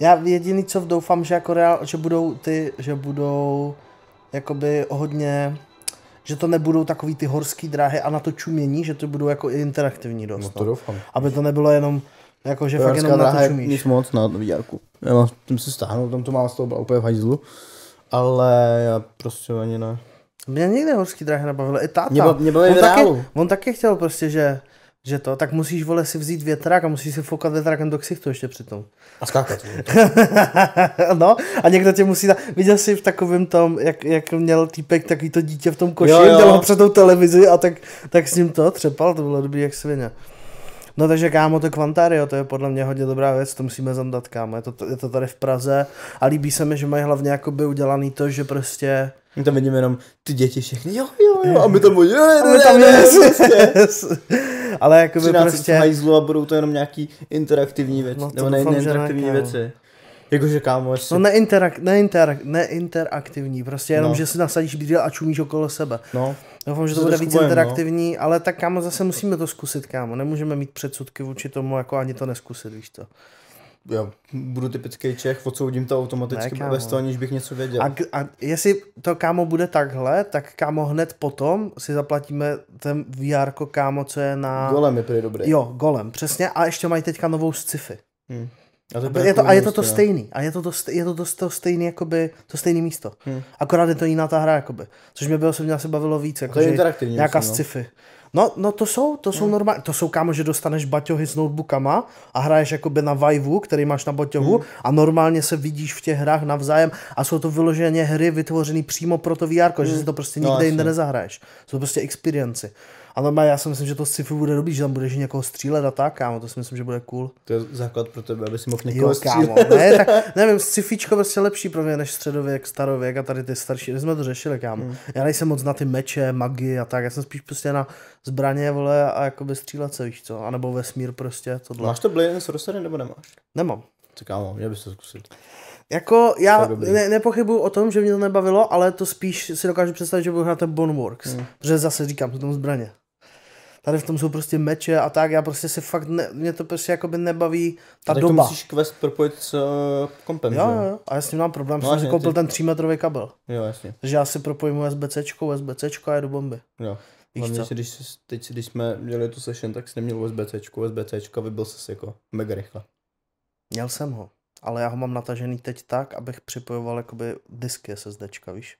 Já jediný, co doufám, že jako reál, že budou ty, že budou jakoby hodně, že to nebudou takový ty horský dráhy a na to čumění, že to budou jako interaktivní dost. No to no. doufám. Aby to nebylo jenom jako, že fakt jenom na to čumíš. Je moc na výjarku. Já mám, tím si stáhnul, tam to mám z toho úplně v hajzlu. Ale já prostě ani ne. Mě nikdy horský dráhy nebavily. I táta. Mě, mě on, taky, on taky chtěl prostě, že že to, tak musíš vole si vzít větrák a musíš si foukat větrákem do ksichtu ještě přitom. A skákat. no a někdo tě musí, na... viděl jsi v takovém tom, jak, jak měl týpek takový to dítě v tom koši, jo, jo. dělal před tou televizi a tak, tak s ním to třepal, to bylo dobrý jak svině. No takže kámo, to Kvantario, to je podle mě hodně dobrá věc, to musíme zandat kámo, je to, je to tady v Praze a líbí se mi, že mají hlavně jakoby udělaný to, že prostě my tam vidíme jenom ty děti všechny, jo, jo, jo, a my tam, jo, jo, jo, jo, jo, jo, jo, jo, jo, jo, jo ale jako by prostě... hajzlu a budou to jenom nějaký interaktivní věci. No, nebo ne, neinteraktivní ne, věci. Jakože kámo, jestli... No neinterak, neinterak, neinteraktivní, prostě jenom, no. že si nasadíš brýle a čumíš okolo sebe. No. Doufám, že to, to bude víc bojem, no. interaktivní, no. ale tak kámo, zase musíme to zkusit, kámo. Nemůžeme mít předsudky vůči tomu, jako ani to neskusit, víš to já budu typický Čech, odsoudím to automaticky ne, bez toho, aniž bych něco věděl. A, a jestli to kámo bude takhle, tak kámo hned potom si zaplatíme ten VR kámo, co je na... Golem je prý dobrý. Jo, Golem, přesně. A ještě mají teďka novou sci-fi. Hmm. A, to a, je to, a je to to no. stejný. A je to to, je to, to, to stejný, jakoby, to stejný místo. Hmm. Akorát je to jiná ta hra, jakoby. Což mě bylo, se mě asi bavilo víc. Jako, to je interaktivní. Nějaká no. sci-fi. No, no to jsou, to jsou hmm. normální, to jsou kámo, že dostaneš baťohy s notebookama a hraješ jakoby na Vive, který máš na baťohu hmm. a normálně se vidíš v těch hrách navzájem a jsou to vyloženě hry vytvořené přímo pro to VR, hmm. že si to prostě no, nikde no, jinde nezahraješ. Jsou to prostě experience. A normálně já si myslím, že to sci-fi bude dobrý, že tam budeš někoho střílet a tak, kámo, to si myslím, že bude cool. To je základ pro tebe, aby si mohl někoho jo, kámo. Ne, tak nevím, sci-fičko prostě lepší pro mě než středověk, starověk a tady ty starší, my jsme to řešili, kámo. Hmm. Já nejsem moc na ty meče, magie a tak, já jsem spíš prostě na zbraně, vole, a jakoby střílet se, víš co, anebo vesmír prostě, tohle. Máš to Blade s Rosery nebo nemáš? Nemám. Tak kámo, měl bys to zkusit. Jako já ne, nepochybuji o tom, že mě to nebavilo, ale to spíš si dokážu představit, že budu hrát ten Boneworks. Hmm. Protože zase říkám, to tomu zbraně tady v tom jsou prostě meče a tak, já prostě se fakt, ne, mě to prostě jakoby nebaví ta a doba. musíš quest propojit s uh, kompem, jo, jo, jo, a já s tím mám problém, no, jsem si koupil ty... ten 3 metrový kabel. Jo, jasně. Takže já si propojím USB-Cčko, USB-Cčko a jedu bomby. Jo. Víš Hlavně, si, když, teď, když jsme dělali tu session, tak jsi neměl USB-Cčko, USB-Cčko vybil ses jako mega rychle. Měl jsem ho, ale já ho mám natažený teď tak, abych připojoval jakoby disky SSDčka, víš?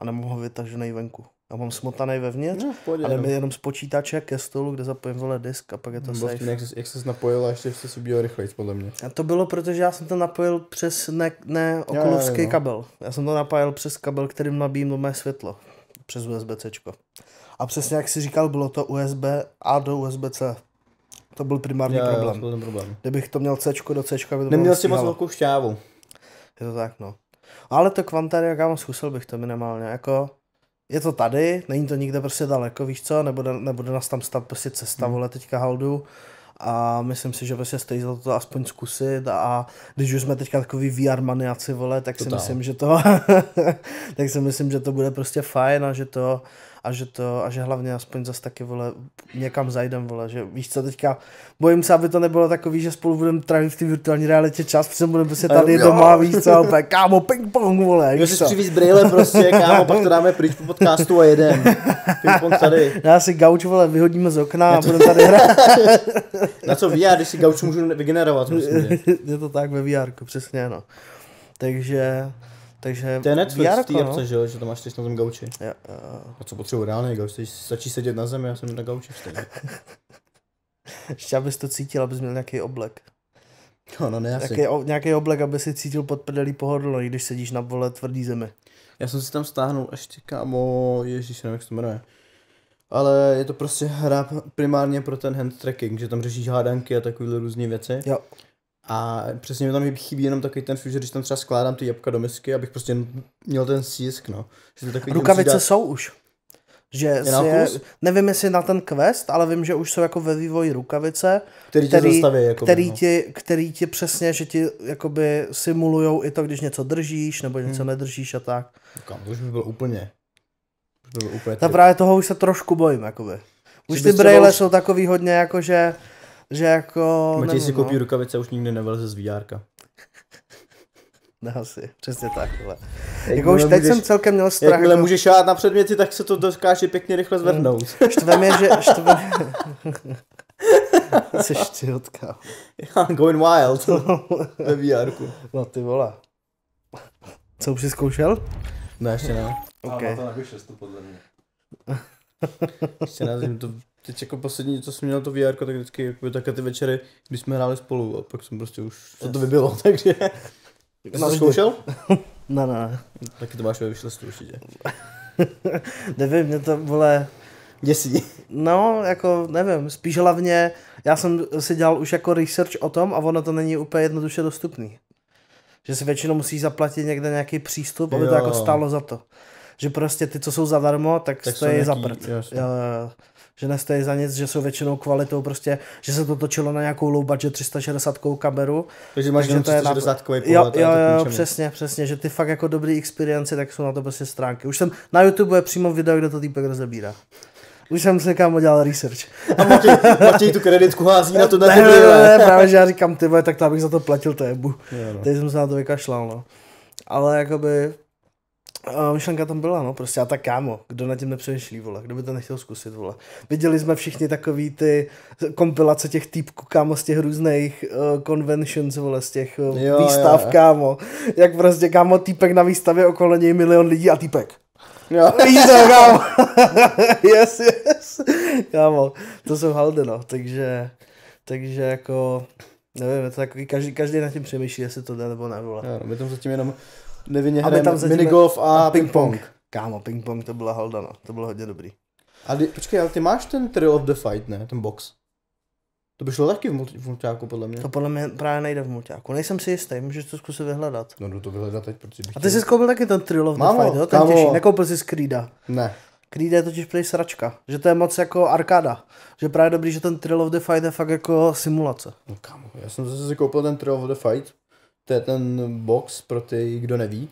A nemohu ho vytažený venku. A mám smotaný vevnitř no, pohodě, a no. jenom z počítače ke stolu, kde zapojím vole disk a pak je to no, safe. jak, jsi, jak jsi napojil a ještě se subíl rychleji, podle mě. A to bylo, protože já jsem to napojil přes ne, ne okulovský no. kabel. Já jsem to napojil přes kabel, kterým nabíjím mé světlo. Přes USB-C. A přesně jak si říkal, bylo to USB A do USB-C. To byl primární já, problém. Já, to byl problém. Kdybych to měl C do C, by to Neměl jsi moc velkou šťávu. Je to tak, no. Ale to já kámo, zkusil bych to minimálně. Jako, je to tady, není to nikde prostě daleko, víš co, nebude, nebude nás tam stát prostě cesta, hmm. vole, teďka haldu a myslím si, že prostě stojí za to aspoň zkusit a, a když už jsme teďka takový VR maniaci, vole, tak Total. si myslím, že to tak si myslím, že to bude prostě fajn a že to a že to, a že hlavně aspoň zase taky, vole, někam zajdem, vole, že víš co, teďka bojím se, aby to nebylo takový, že spolu budeme trávit v té virtuální realitě čas, protože budeme se prostě tady jo. doma, víš co, opět, kámo, ping pong, vole, víš Můžeš přivít brýle prostě, kámo, pak to dáme pryč po podcastu a jedem. Ping pong tady. Já si gauč, vole, vyhodíme z okna a budeme tady hrát. Na co VR, když si gauč můžu vygenerovat, myslím, že. Je to tak ve VR, přesně, no. Takže takže to je Netflix VR, v té no. že, že to máš teď na tom gauči. Ja, uh... A co potřebuji reálný gauč? Teď stačí sedět na zemi, já jsem na gauči stejně. Ještě abys to cítil, abys měl nějaký oblek. No, no ne, Nějaký, nějaký oblek, aby si cítil pod prdelí pohodlno, když sedíš na vole tvrdý zemi. Já jsem si tam stáhnul ještě kámo, ježíš, nevím, jak se to jmenuje. Ale je to prostě hra primárně pro ten hand tracking, že tam řešíš hádanky a takovýhle různé věci. Jo. A přesně mi tam chybí jenom takový ten feel, že když tam třeba skládám ty jabka do misky, abych prostě měl ten sísk, no. Že takový Rukavice dát... jsou už. Že je je, nevím, jestli na ten quest, ale vím, že už jsou jako ve vývoji rukavice, který, který, zastaví, jakoby, který, no. ti, který ti přesně, že ti jakoby simulujou i to, když něco držíš, nebo něco hmm. nedržíš a tak. Kam, to už by bylo úplně... To by bylo úplně no Ta právě toho už se trošku bojím, jakoby. Už ty braille už... jsou takový hodně jako, že že jako... Matěj nevím, si no. koupí no. rukavice a už nikdy nevelze z VR. No asi, přesně tak, vole. Jako už teď můžeš, jsem celkem měl strach. Jakmile jako... můžeš šát na předměty, tak se to dokáže pěkně rychle zvednout. Hmm. Štve mě, že... Štve Jsi štyhotka. I'm going wild. Ve vr -ku. No ty vole. Co už jsi zkoušel? Ne, ještě ne. Okay. Ale to na podle mě. ještě ne, to teď jako poslední, co jsem měl to VR, tak vždycky jako také ty večery, když jsme hráli spolu a pak jsem prostě už to to vybilo, takže... Jsi to zkoušel? ne, ne. Taky to máš ve vyšlestu určitě. nevím, mě to, vole, děsí. No, jako nevím, spíš hlavně, já jsem si dělal už jako research o tom a ono to není úplně jednoduše dostupný. Že si většinou musí zaplatit někde nějaký přístup, aby jo. to jako stálo za to že prostě ty, co jsou zadarmo, tak, tak stojí za prd. Že nestojí za nic, že jsou většinou kvalitou prostě, že se to točilo na nějakou low budget 360 kameru. Takže máš jenom 360 kový Jo, pohled, jo, jo, jo, přesně, přesně, že ty fakt jako dobrý experience, tak jsou na to prostě stránky. Už jsem, na YouTube je přímo video, kde to týpek rozebírá. Už jsem se kam udělal research. A Matěj, tu kreditku hází na to na ne, ne, ne, ne, právě, že já říkám, ty vole, tak to abych za to platil je bu. No. Teď jsem se na to vykašlal, no. Ale jakoby Uh, myšlenka tam byla, no, prostě a tak kámo, kdo na tím nepřemýšlí, vole, kdo by to nechtěl zkusit, vole. Viděli jsme všichni takový ty kompilace těch týpků, kámo, z těch různých uh, conventions, vole, z těch uh, jo, výstav, jo. kámo. Jak prostě, kámo, týpek na výstavě, okolo něj milion lidí a týpek. Jo. Víš kámo. yes, yes. Kámo, to jsou halde, no, takže, takže jako, nevím, je to takový, každý, každý na tím přemýšlí, jestli to jde nebo ne, vole. Jo, no, my tam zatím jenom nevinně hrajeme minigolf a, ping-pong. ping-pong. Kámo, ping-pong to byla haldana, no. to bylo hodně dobrý. A ty, počkej, ale ty máš ten Thrill of the Fight, ne? Ten box. To by šlo taky v, multi, v multiáku, podle mě. To podle mě právě nejde v multiáku. Nejsem si jistý, můžeš to zkusit vyhledat. No jdu to vyhledat teď, protože bych A ty jsi koupil taky ten Thrill of Mámo, the Fight, jo? Ten těžší. Nekoupil jsi Creeda. Ne. Creed je totiž prý sračka, že to je moc jako arkáda, že právě dobrý, že ten Thrill of the Fight je fakt jako simulace. No kámo, já jsem zase si koupil ten Thrill of the Fight, to je ten box pro ty, kdo neví.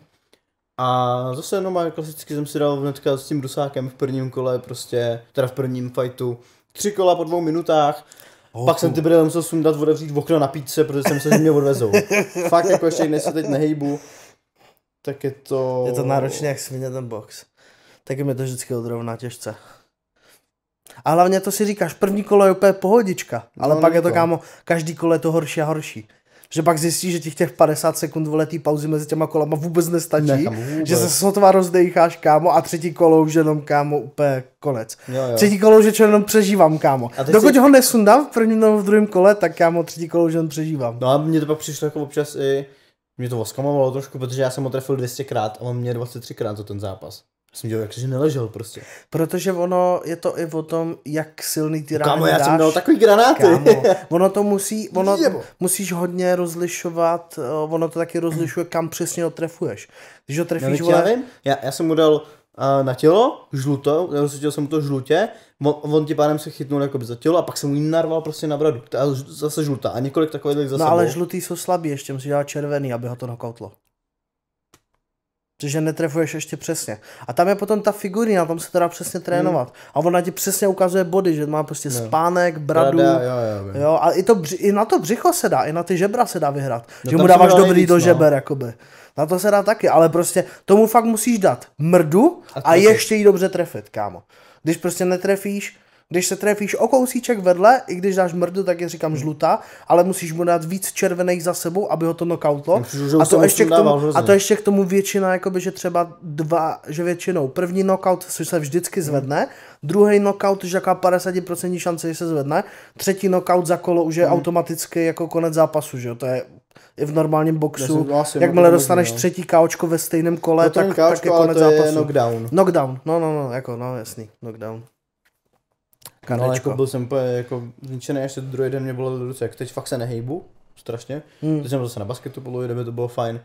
A zase jenom klasicky jsem si dal hnedka s tím Rusákem v prvním kole, prostě, teda v prvním fightu, tři kola po dvou minutách. Oh, Pak jsem ty brýle musel sundat, otevřít v okno na píce, protože jsem se že mě odvezou. Fakt jako ještě, než se teď nehejbu, tak je to... Je to náročné, jak svině ten box. Tak mi to vždycky odrovná těžce. A hlavně to si říkáš, první kolo je úplně pohodička, no, ale no, pak je to, no, no. kámo, každý kolo je to horší a horší že pak zjistíš, že těch těch 50 sekund voletý pauzy mezi těma kolama vůbec nestačí, ne, vůbec. že se sotva rozdejcháš, kámo, a třetí kolo už jenom, kámo, úplně konec. Jo, jo. Třetí kolo už je jenom přežívám, kámo. Dokud jsi... ho nesundám v prvním nebo v druhém kole, tak kámo, třetí kolo už jenom přežívám. No a mně to pak přišlo jako občas i, mě to oskamovalo trošku, protože já jsem ho trefil 200krát a on mě 23krát za ten zápas jsem dělal, jak neležel prostě. Protože ono je to i o tom, jak silný ty no, rány Kámo, já dáš. jsem dal takový granáty. Kámo, ono to musí, ono musíš hodně rozlišovat, eh, ono to taky rozlišuje, kam přesně ho trefuješ. Když ho trefíš, no, vole... já, vím, já, já jsem mu dal uh, na tělo, žlutou, rozsvítil jsem mu to žlutě, on, on ti pádem se chytnul jakoby za tělo a pak jsem mu ji narval prostě na bradu. A zase žlutá a několik takových za No sebou. ale žlutý jsou slabý, ještě musíš dát červený, aby ho to nokoutlo že netrefuješ ještě přesně. A tam je potom ta figurina, tam se to dá přesně trénovat. Hmm. A ona ti přesně ukazuje body, že má prostě spánek, bradu. Brada, jo, jo, jo. jo, a i, to, i na to břicho se dá, i na ty žebra se dá vyhrát. No, že mu dáváš dobrý nejvíc, do no. žeber, no. jakoby. Na to se dá taky, ale prostě tomu fakt musíš dát mrdu a, a ještě jí dobře trefit, kámo. Když prostě netrefíš, když se trefíš o kousíček vedle, i když dáš mrdu, tak je říkám hmm. žlutá, ale musíš mu dát víc červených za sebou, aby ho to knockoutlo. A to, ještě k tomu, a to ještě k tomu většina, jakoby, že třeba dva, že většinou první knockout se vždycky hmm. zvedne, hmm. druhý knockout už jaká 50% šance, že se zvedne, třetí knockout za kolo už je hmm. automaticky jako konec zápasu, že jo? To je i v normálním boxu. Vlastně, Jakmile dostaneš možný, no. třetí káočko ve stejném kole, no tak, káočko, tak je konec zápasu. Je knockdown. Knockdown, no, no, no, jako, no, jasný, knockdown kanálečko. Ale jako byl jsem úplně jako zničený, až se druhý den mě bylo ruce, jak teď fakt se nehejbu, strašně. Hmm. Teď jsem zase na basketu polu, kdyby to bylo fajn.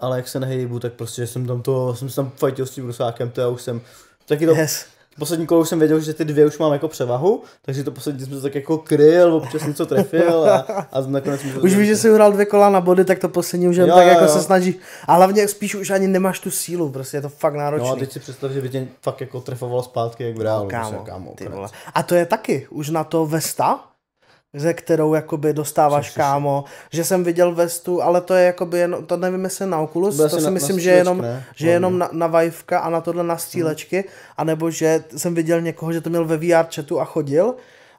Ale jak se nehejbu, tak prostě jsem tam to, jsem se tam fajtil s tím rusákem, to já už jsem, taky to, yes. Poslední kolo už jsem věděl, že ty dvě už mám jako převahu, takže to poslední jsem se tak jako kryl, občas něco trefil a, a nakonec to Už víš, že jsi hrál dvě kola na body, tak to poslední už jo, tak jo, jako jo. se snaží. A hlavně spíš už ani nemáš tu sílu, prostě je to fakt náročné. No a teď si představ, že by tě fakt jako trefoval zpátky jak v reálu. kámo, prostě, kámo, ty vole. A to je taky už na to Vesta, ze kterou jakoby dostáváš Přesně. kámo, že jsem viděl vestu, ale to je jakoby jen, to nevím jestli na Oculus, Bude to si na, myslím, na že jenom, ne? že no, jenom na, na Viveka a na tohle na mhm. stílečky, hmm. anebo že jsem viděl někoho, že to měl ve VR chatu a chodil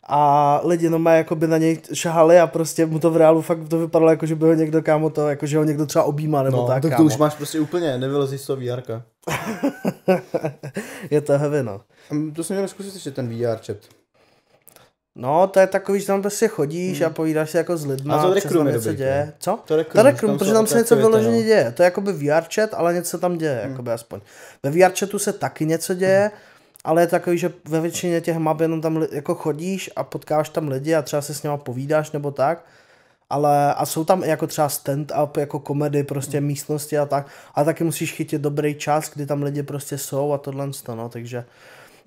a lidi no jako by na něj šahali a prostě mu to v reálu fakt to vypadalo jako, že by ho někdo kámo to, jako že ho někdo třeba objímá nebo no, tak, tak to kámo. už máš prostě úplně, nevylezí z toho VRka. je to heavy, no. To jsem měl zkusit ještě ten VR chat. No, to je takový, že tam prostě chodíš hmm. a povídáš si jako s lidmi, a to přes tam něco dobrý, děje. Co? To rekrum, to rekrum protože tam se něco vyloženě no. děje. To je jako by VR chat, ale něco tam děje, hmm. by aspoň. Ve VR chatu se taky něco děje, hmm. ale je takový, že ve většině těch map jenom tam jako chodíš a potkáš tam lidi a třeba se s nimi povídáš nebo tak. Ale a jsou tam jako třeba stand-up, jako komedy, prostě hmm. místnosti a tak. A taky musíš chytit dobrý čas, kdy tam lidi prostě jsou a tohle no, takže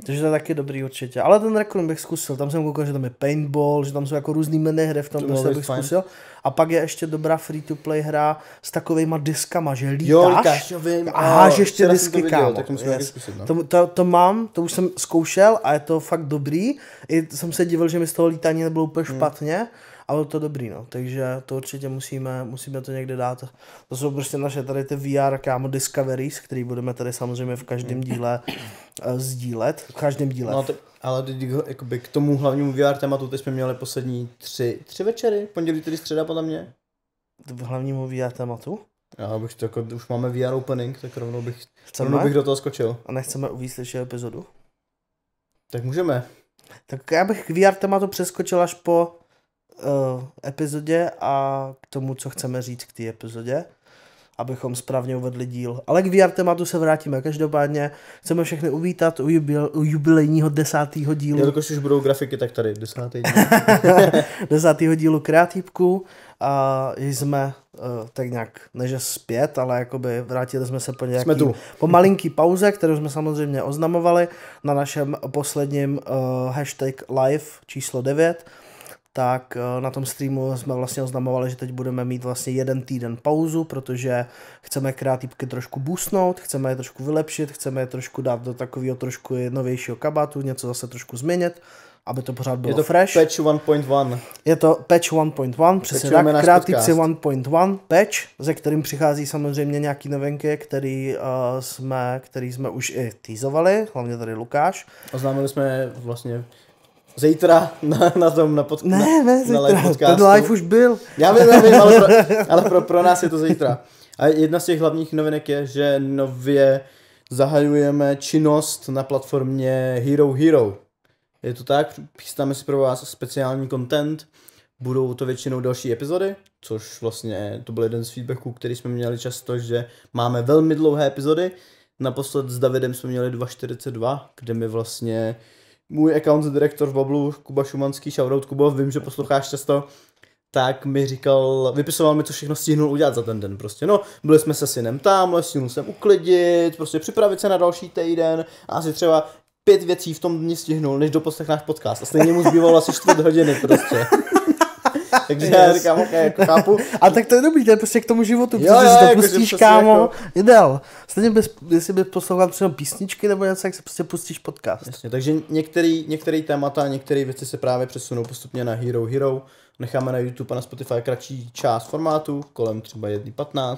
takže to je taky dobrý určitě. Ale ten rekord bych zkusil, tam jsem koukal, že tam je paintball, že tam jsou jako různý mené hry, v tom to prostě bych fajn. zkusil. A pak je ještě dobrá free-to-play hra s takovými diskama, že lítáš jo, lítáš, jo, vím, a hážeš ty disky, viděl, tak to, yes. zkusit, no. to, to, to, mám, to už jsem zkoušel a je to fakt dobrý. I jsem se divil, že mi z toho lítání nebylo úplně hmm. špatně. Ale to to dobrý, no, takže to určitě musíme, musíme to někde dát. To jsou prostě naše tady ty VR kámo discoveries, který budeme tady samozřejmě v každém díle uh, sdílet, v každém díle. No, to, ale jako, jakoby k tomu hlavnímu VR tématu, teď jsme měli poslední tři, tři večery, pondělí, tedy středa podle mě. V hlavnímu VR tématu? Já bych to jako, už máme VR opening, tak rovnou bych, chceme? rovnou bych do toho skočil. A nechceme uvíct ještě epizodu? Tak můžeme. Tak já bych k VR tématu přeskočil až po Eh, epizodě a k tomu, co chceme říct k té epizodě, abychom správně uvedli díl. Ale k VR tématu se vrátíme. Každopádně chceme všechny uvítat u, jubil, u jubilejního desátého dílu. Jelikož už budou grafiky, tak tady desátý díl. desátýho dílu kreatívku a jsme uh, tak nějak, než zpět, ale jakoby vrátili jsme se po nějaký, jsme tu. po malinký pauze, kterou jsme samozřejmě oznamovali na našem posledním uh, hashtag live číslo 9, tak eh, na tom streamu jsme vlastně oznamovali, že teď budeme mít vlastně jeden týden pauzu, protože chceme kreativky trošku boostnout, chceme je trošku vylepšit, chceme je trošku dát do takového trošku novějšího kabátu, něco zase trošku změnit, aby to pořád bylo je to fresh. patch 1.1. Je to patch 1.1, přesně tak, kreativci 1.1 patch, ze kterým přichází samozřejmě nějaký novinky, který, uh, jsme, který jsme už i teasovali, hlavně tady Lukáš. Oznámili jsme vlastně Zítra na, na tom, na, pod, ne, ne, na, zítra, na live Ten live už byl. Já vím, já vím, ale, pro, ale pro, pro nás je to zítra. A jedna z těch hlavních novinek je, že nově zahajujeme činnost na platformě Hero Hero. Je to tak, chystáme si pro vás speciální content, budou to většinou další epizody, což vlastně to byl jeden z feedbacků, který jsme měli často, že máme velmi dlouhé epizody. Naposled s Davidem jsme měli 2.42, kde mi vlastně můj account direktor v Bablu, Kuba Šumanský, shoutout Kubo, vím, že posloucháš často, tak mi říkal, vypisoval mi, co všechno stihnul udělat za ten den prostě. No, byli jsme se synem tamhle, stihnul jsem uklidit, prostě připravit se na další týden a asi třeba pět věcí v tom dni stihnul, než do poslech náš podcast. A stejně mu zbývalo asi čtvrt hodiny prostě. Takže yes. já říkám, ok, jako chápu. A tak to je dobrý, to je prostě k tomu životu, jo, protože jo, si to jako pustíš, kámo, jako... jdel. Stejně bez, jestli by poslouchal třeba písničky nebo něco, jak se prostě pustíš podcast. Jasně, takže některé některý témata, některé věci se právě přesunou postupně na Hero Hero. Necháme na YouTube a na Spotify kratší část formátu, kolem třeba 1.15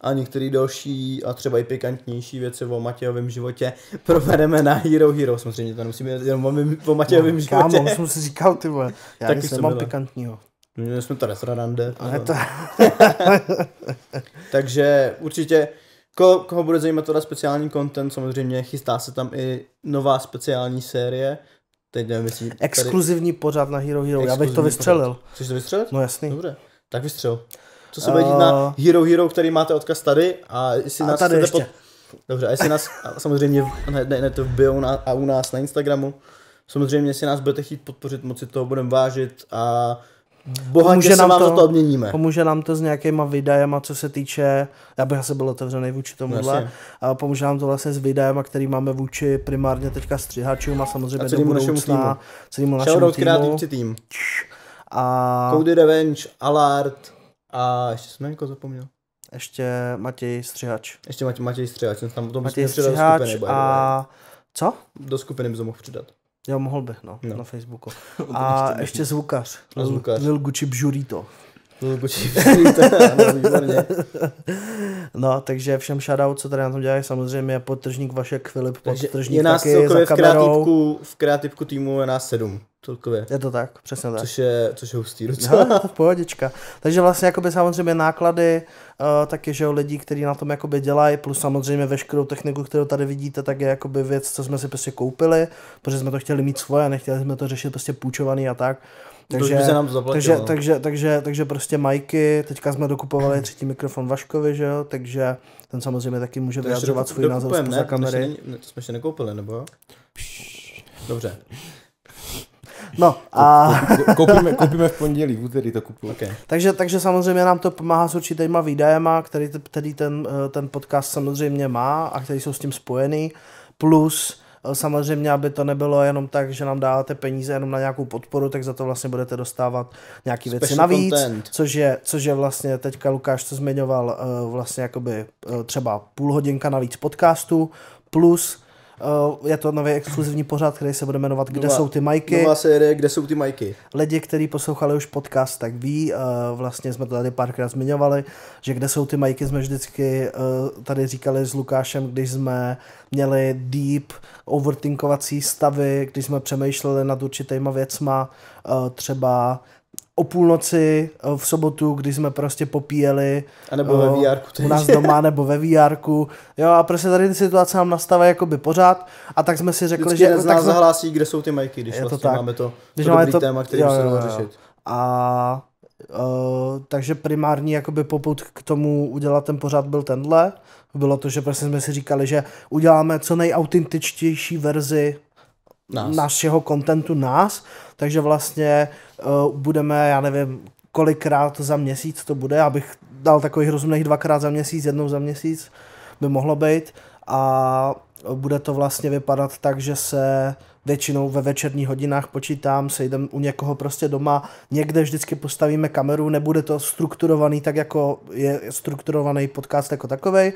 a některé další a třeba i pikantnější věci o Matějovém životě provedeme na Hero Hero. Samozřejmě to nemusíme jenom o no, Matějovém no, životě. Kámo, už jsem si říkal, ty vole, já tak nic nemám pikantního. Měli jsme to restaurande. Ale to... Takže určitě, koho, koho bude zajímat teda speciální content, samozřejmě chystá se tam i nová speciální série. Teď nevím, jestli tady... Exkluzivní pořád na Hero Hero, já bych to vystřelil. Pořád. Chceš to vystřelit? No jasný. Dobře, tak vystřel. Co se uh... bude dít na eh. Hero Hero, který máte odkaz tady a jestli a nás tady ještě. Pod... Dobře, a jestli nás samozřejmě ne, ne, ne to v bio na, a u nás na Instagramu, samozřejmě jestli nás budete chtít podpořit, moc si toho budeme vážit a bohatě pomůže se nám to, to odměníme. Pomůže nám to s nějakýma videama, co se týče, já bych asi byl otevřený vůči tomuhle, no, a pomůže nám to vlastně s videama, který máme vůči primárně teďka střihačům a samozřejmě a do budoucna, celému našemu týmu. tým. A... Cody Revenge, alert. a ještě jsem někoho jako zapomněl. Ještě Matěj Střihač. Ještě Matěj, Matěj Střihač, jsem tam potom Matěj Střihač a... Co? Do skupiny bych mohl přidat. Jo, mohl bych, no, no. na Facebooku. a ještě zvukař. No, zvukař. Lil Gucci Bžurito ano, no, takže všem shoutout, co tady na tom dělají, samozřejmě podtržník Vašek Filip, takže podtržník je nás taky celkově za v kreativku, v kreativku týmu je nás sedm celkově. Je to tak, přesně tak. Což je, což je hustý docela. No, pohodička. Takže vlastně jakoby samozřejmě náklady, uh, eh, taky, že jo, lidí, kteří na tom jakoby dělají, plus samozřejmě veškerou techniku, kterou tady vidíte, tak je jakoby věc, co jsme si prostě koupili, protože jsme to chtěli mít svoje, nechtěli jsme to řešit prostě půjčovaný a tak. Takže, by se nám to zaplatilo. takže, no. takže, takže, takže prostě Majky, teďka jsme dokupovali hmm. třetí mikrofon Vaškovi, že jo, takže ten samozřejmě taky může to vyjadřovat svůj názor z ne, kamery. To, ne, to jsme ještě nekoupili, nebo Dobře. No a... koupíme, koupíme v pondělí, v úterý to kupujeme. Okay. Takže, takže samozřejmě nám to pomáhá s určitýma výdajema, který, který ten, eh, ten podcast samozřejmě má a který jsou s tím spojený. Plus Eh, samozřejmě, aby to nebylo jenom tak, že nám dáváte peníze jenom na nějakou podporu, tak za to vlastně budete dostávat nějaké věci navíc, což je, což je vlastně teďka Lukáš to zmiňoval, eh, vlastně jakoby eh, třeba půl hodinka navíc podcastu, plus Eh, je to nový exkluzivní pořad, který se bude jmenovat Kde nová, jsou ty majky. Nová série Kde jsou ty majky. Lidi, kteří poslouchali už podcast, tak ví, eh, vlastně jsme to tady párkrát zmiňovali, že Kde jsou ty majky jsme vždycky eh, tady říkali s Lukášem, když jsme měli deep overtinkovací stavy, když jsme přemýšleli nad určitýma věcma, třeba o půlnoci eh, v sobotu, kdy jsme prostě popíjeli. A nebo ve eh, vr U nás doma nebo ve vr Jo, a prostě tady ty situace nám jako jakoby pořád. A tak jsme si řekli, Vždycky že... Vždycky tak jsme... zahlásí, kde jsou ty majky, když je to vlastně tak. máme to, když to máme to... téma, který jo, řešit. A Uh, takže primární jakoby poput k tomu udělat ten pořád byl tenhle. Bylo to, že prostě jsme si říkali, že uděláme co nejautentičtější verzi nás. našeho kontentu nás, takže vlastně uh, budeme, já nevím, kolikrát za měsíc to bude, abych dal takových rozumných dvakrát za měsíc, jednou za měsíc by mohlo být a bude to vlastně vypadat tak, že se většinou ve večerních hodinách počítám, sejdem u někoho prostě doma, někde vždycky postavíme kameru, nebude to strukturovaný tak, jako je strukturovaný podcast jako takovej,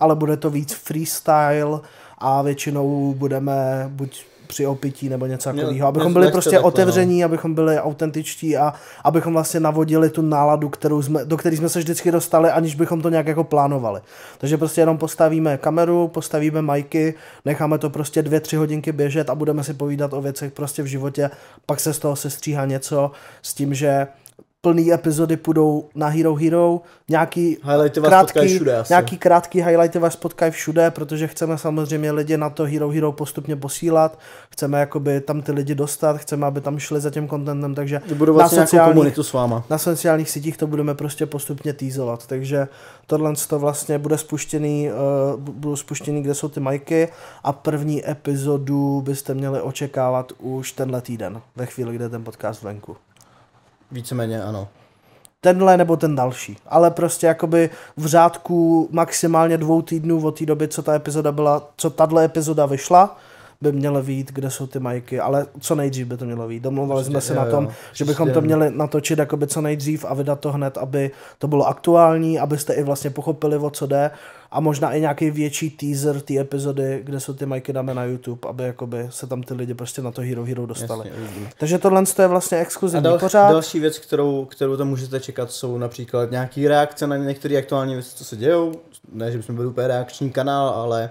ale bude to víc freestyle, a většinou budeme buď při opití nebo něco no, prostě takového. Abychom byli prostě otevření, no. abychom byli autentičtí a abychom vlastně navodili tu náladu, kterou jsme, do které jsme se vždycky dostali, aniž bychom to nějak jako plánovali. Takže prostě jenom postavíme kameru, postavíme majky, necháme to prostě dvě, tři hodinky běžet a budeme si povídat o věcech prostě v životě, pak se z toho sestříhá něco s tím, že plný epizody půjdou na Hero Hero, nějaký highlighty vás krátký, všude, asi. nějaký krátký highlighty vás potkají všude, protože chceme samozřejmě lidi na to Hero Hero postupně posílat, chceme jakoby tam ty lidi dostat, chceme, aby tam šli za tím kontentem, takže na vlastně sociálních, s váma. na sociálních sítích to budeme prostě postupně týzovat, takže tohle to vlastně bude spuštěný, uh, budou spuštěný, kde jsou ty majky a první epizodu byste měli očekávat už tenhle týden, ve chvíli, kde ten podcast venku. Víceméně ano. Tenhle nebo ten další. Ale prostě jakoby v řádku maximálně dvou týdnů od té doby, co ta epizoda byla, co tahle epizoda vyšla, by měla vít, kde jsou ty majky, ale co nejdřív by to mělo vít. Domluvali prostě, jsme se na tom, že bychom prostě to měli natočit jakoby co nejdřív a vydat to hned, aby to bylo aktuální, abyste i vlastně pochopili, o co jde a možná i nějaký větší teaser té epizody, kde jsou ty majky dáme na YouTube, aby jakoby se tam ty lidi prostě na to Hero Hero dostali. Jasně, Takže tohle je vlastně exkluzivní a dal, pořád. Další věc, kterou, kterou tam můžete čekat, jsou například nějaký reakce na některé aktuální věci, co se dějou. Ne, že bychom byli úplně reakční kanál, ale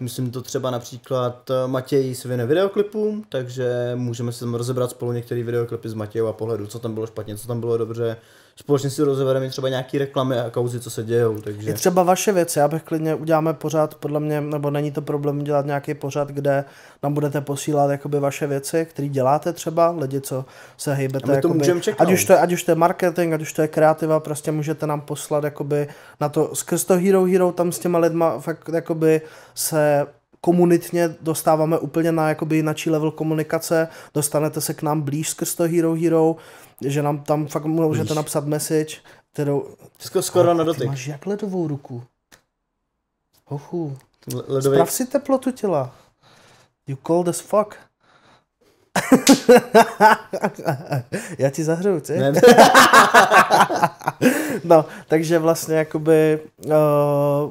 Myslím to třeba například eh, Matěj se věne videoklipům, takže můžeme si tam rozebrat spolu některé videoklipy s Matějem a pohledu, co tam bylo špatně, co tam bylo dobře, společně si rozebereme třeba nějaký reklamy a kauzy, co se dějou. Takže... Je třeba vaše věci, já bych klidně uděláme pořád, podle mě, nebo není to problém dělat nějaký pořad, kde nám budete posílat jakoby vaše věci, které děláte třeba, lidi, co se hejbete. A my to jakoby, můžeme čekat. Ať už to, je, ať už to je marketing, ať už to je kreativa, prostě můžete nám poslat jakoby na to, skrz to Hero Hero tam s těma lidma fakt jakoby se komunitně dostáváme úplně na jakoby jinačí level komunikace, dostanete se k nám blíž skrz to Hero Hero, že nám tam fakt můžete Víš. napsat message, kterou... Skoro, skoro na dotyk. máš jak ledovou ruku? Hochu. Ledový... Sprav si teplotu těla. You cold as fuck. Já ti zahřeju, co? no, takže vlastně jakoby... Uh,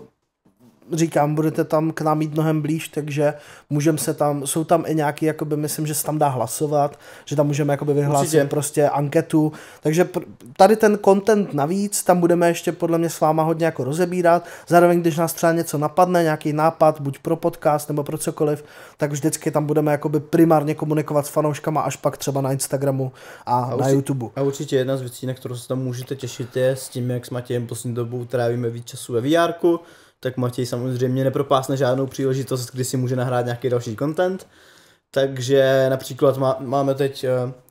říkám, budete tam k nám jít mnohem blíž, takže můžeme se tam, jsou tam i nějaký, jakoby, myslím, že se tam dá hlasovat, že tam můžeme jakoby vyhlásit Určitě. prostě anketu, takže tady ten content navíc, tam budeme ještě podle mě s váma hodně jako rozebírat, zároveň když nás třeba něco napadne, nějaký nápad, buď pro podcast nebo pro cokoliv, tak vždycky tam budeme jakoby primárně komunikovat s fanouškama, až pak třeba na Instagramu a, a na YouTube. A určitě jedna z věcí, na kterou se tam můžete těšit, je s tím, jak s Matějem poslední dobou trávíme víc času ve VR, tak Matěj samozřejmě nepropásne žádnou příležitost, kdy si může nahrát nějaký další content. Takže například má, máme teď eh,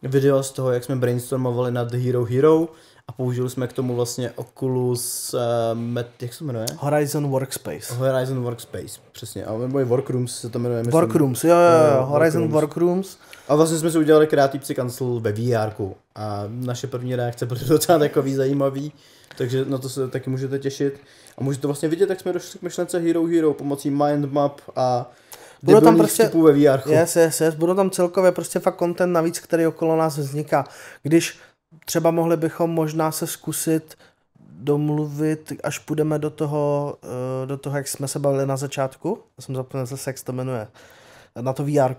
video z toho, jak jsme brainstormovali nad Hero Hero a použili jsme k tomu vlastně Oculus, eh, met, jak se jmenuje? Horizon Workspace. Horizon Workspace, přesně, a nebo i Workrooms se to jmenuje. Myslím. Workrooms, jo, jo, jo, eh, Horizon Workrooms. Workrooms. A vlastně jsme si udělali kreativci kancel ve VR a naše první reakce byly docela takový zajímavý, takže na to se taky můžete těšit. A můžete vlastně vidět, jak jsme došli k myšlence Hero Hero pomocí mindmap a bude tam prostě, ve VR. Yes, yes, yes, budou tam celkově prostě fakt content navíc, který okolo nás vzniká. Když třeba mohli bychom možná se zkusit domluvit, až půjdeme do toho, eh, do toho, jak jsme se bavili na začátku. Já jsem zapomněl zase, jak se to jmenuje. Na to VR,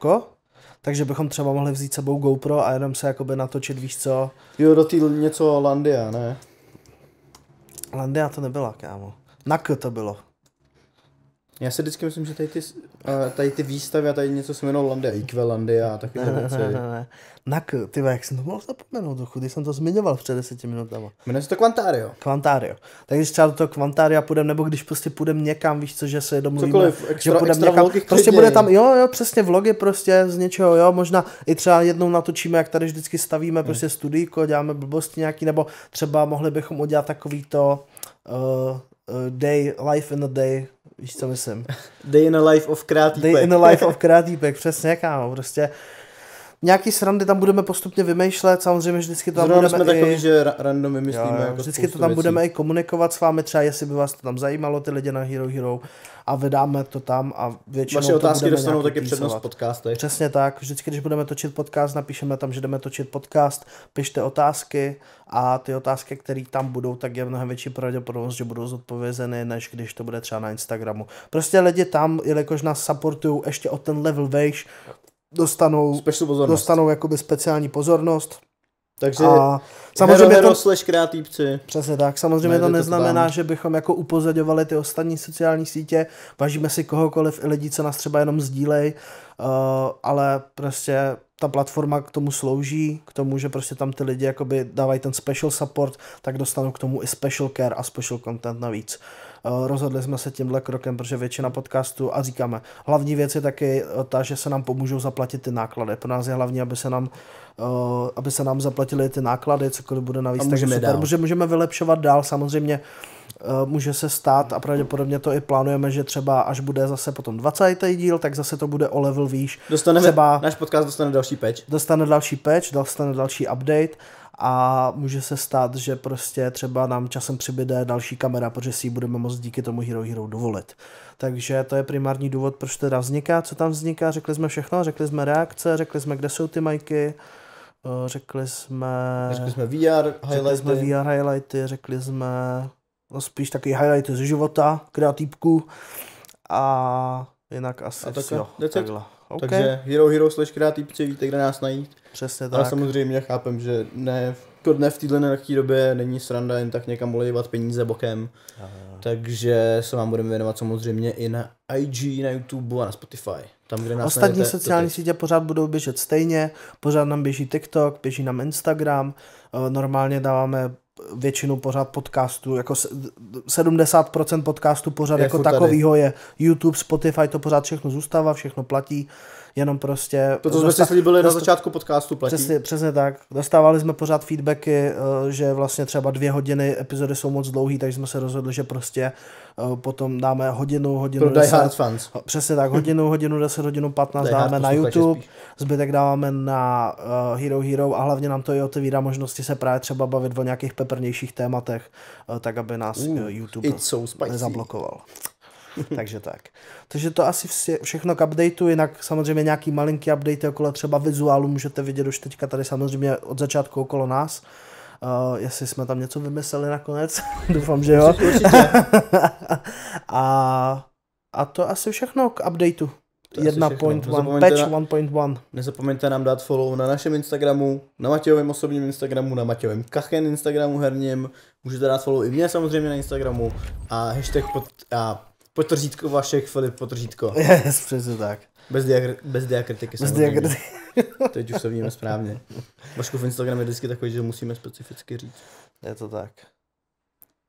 takže bychom třeba mohli vzít sebou GoPro a jenom se jakoby natočit, víš co? Jo, do té něco Landia, ne? Landia to nebyla, kámo. Na to bylo. Já si vždycky myslím, že tady ty, tady ty výstavy a tady něco se jmenuje Landia, Equalandia a taky věci. Ne, ne, ne. Nak, ty jak jsem to mohl zapomenout, když jsem to zmiňoval před deseti minutami. Jmenuje se to Quantario. Quantario. Tak když třeba do toho Quantaria půjdeme, nebo když prostě půjdeme někam, víš co, že se domluvíme. Cokoliv, extra, že extra někam, prostě bude tam, jo, jo, přesně vlogy prostě z něčeho, jo, možná i třeba jednou natočíme, jak tady vždycky stavíme hmm. prostě studijko, děláme blbosti nějaký, nebo třeba mohli bychom udělat takový to, uh, eh, uh, eh, day, life in a day, Víš, co myslím? Day in a life of krátýpek. Day in a life of krátýpek, přesně, kámo, prostě nějaký srandy tam budeme postupně vymýšlet, samozřejmě vždycky to tam Zrovna budeme jsme i... takový, že random vymyslíme. Jo, jo, jako vždycky to tam věcí. budeme i komunikovat s vámi, třeba jestli by vás to tam zajímalo, ty lidi na Hero Hero a vydáme to tam a většinou Vaše otázky dostanou taky písovat. přednost podcastech. Přesně tak, vždycky, když budeme točit podcast, napíšeme tam, že jdeme točit podcast, pište otázky a ty otázky, které tam budou, tak je mnohem větší pravděpodobnost, že budou zodpovězeny, než když to bude třeba na Instagramu. Prostě lidi tam, jelikož nás supportují ještě o ten level vejš, dostanou, dostanou jakoby speciální pozornost. Takže a samozřejmě hero, to, kreativci. Přesně tak, samozřejmě to neznamená, to že bychom jako upozorňovali ty ostatní sociální sítě, vážíme si kohokoliv i lidi, co nás třeba jenom sdílej, uh, ale prostě ta platforma k tomu slouží, k tomu, že prostě tam ty lidi jakoby dávají ten special support, tak dostanou k tomu i special care a special content navíc. Eh, rozhodli jsme se tímhle krokem, protože většina podcastů, a říkáme, hlavní věc je taky eh, ta, že se nám pomůžou zaplatit ty náklady. Pro nás je hlavní, aby se nám eh, aby se nám zaplatili ty náklady, cokoliv bude navíc, a můžeme super, dál. můžeme vylepšovat dál, samozřejmě Eh, může se stát a pravděpodobně to i plánujeme, že třeba až bude zase potom 20. díl, tak zase to bude o level výš. Dostaneme, třeba, náš podcast dostane další patch. Dostane další patch, dostane další update a může se stát, že prostě třeba nám časem přibude další kamera, protože si ji budeme moct díky tomu Hero Hero dovolit. Takže to je primární důvod, proč teda vzniká, co tam vzniká, řekli jsme všechno, řekli jsme reakce, řekli jsme, kde jsou ty majky, eh, řekli jsme... Řekli jsme VR highlighty. Řekli jsme VR highlighty, řekli jsme no spíš taky highlight ze života, kreatýpku a jinak asi a takhle, jo, decet. takhle. Okay. Takže Hero Hero slash kreatýpci, víte, kde nás najít. Přesně tak. A samozřejmě chápem, že ne, to jako dne v této nelehké době není sranda jen tak někam olejovat peníze bokem. Aha. Takže se vám budeme věnovat samozřejmě i na IG, na YouTube a na Spotify. Tam, kde nás Ostatní najdete, sociální sítě pořád budou běžet stejně, pořád nám běží TikTok, běží nám Instagram, eh, normálně dáváme většinu pořád podcastů, jako 70% podcastu pořád jako, jako takovýho je YouTube, Spotify, to pořád všechno zůstává, všechno platí, jenom prostě... To, co jsme si slíbili na začátku podcastu, platí. Přesně, přesně tak. Dostávali jsme pořád feedbacky, eh, že vlastně třeba dvě hodiny epizody jsou moc dlouhý, takže jsme se rozhodli, že prostě eh, potom dáme hodinu, hodinu... Pro deset, Die Hard fans. Přesně tak, hodinu, hodinu, deset, hodinu, patnáct dáme na YouTube, zbytek dáváme na eh, Hero Hero a hlavně nám to i otevírá možnosti se právě třeba bavit o nějakých peprnějších tématech, tak aby nás uh, YouTube nezablokoval. Takže tak. Takže to asi vše, všechno k updateu, jinak samozřejmě nějaký malinký update okolo třeba vizuálu můžete vidět už teďka tady samozřejmě od začátku okolo nás. Uh, jestli jsme tam něco vymysleli nakonec, doufám, že jo. a, a to asi všechno k updateu. 1.1, patch 1.1. Nezapomeňte nám dát follow na našem Instagramu, na Matějovém osobním Instagramu, na Matějovém Kachen Instagramu herním. Můžete dát follow i mě samozřejmě na Instagramu a hashtag pod, a Potržítko Vašek, Filip Potržítko. Yes, přesně tak. Bez, diakr- bez diakritiky Bez diakritiky. Teď už se víme správně. Vašku v Instagram je vždycky takový, že musíme specificky říct. Je to tak.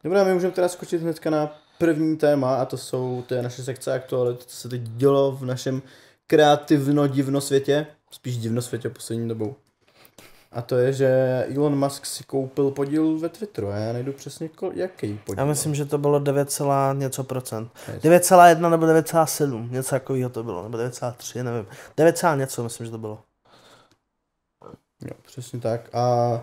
Dobrá, my můžeme teda skočit hnedka na první téma a to jsou ty naše sekce aktualit, co se teď dělo v našem kreativno-divno světě, spíš divno světě poslední dobou. A to je, že Elon Musk si koupil podíl ve Twitteru já nejdu přesně kol, jaký podíl. Já myslím, že to bylo 9, něco procent. 9,1 nebo 9,7, něco takového to bylo, nebo 9,3, nevím. 9, něco myslím, že to bylo. Jo, přesně tak. A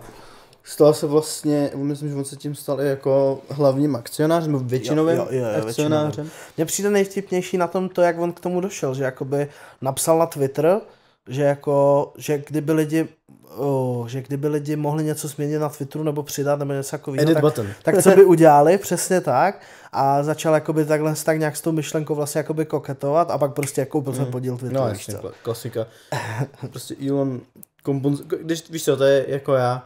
stal se vlastně, myslím, že on se tím stal i jako hlavním akcionářem, nebo většinovým jo, jo, jo, jo, akcionářem. Mně přijde nejvtipnější na tom to, jak on k tomu došel, že jakoby napsal na Twitter, že jako, že kdyby lidi oh, že kdyby lidi mohli něco změnit na Twitteru nebo přidat nebo něco jako Edit tak, tak co by udělali, přesně tak. A začal jakoby takhle tak nějak s tou myšlenkou vlastně jakoby koketovat a pak prostě jako byl mm. podíl Twitteru. No jasně, klasika. prostě Elon, kompons... když víš co, to je jako já,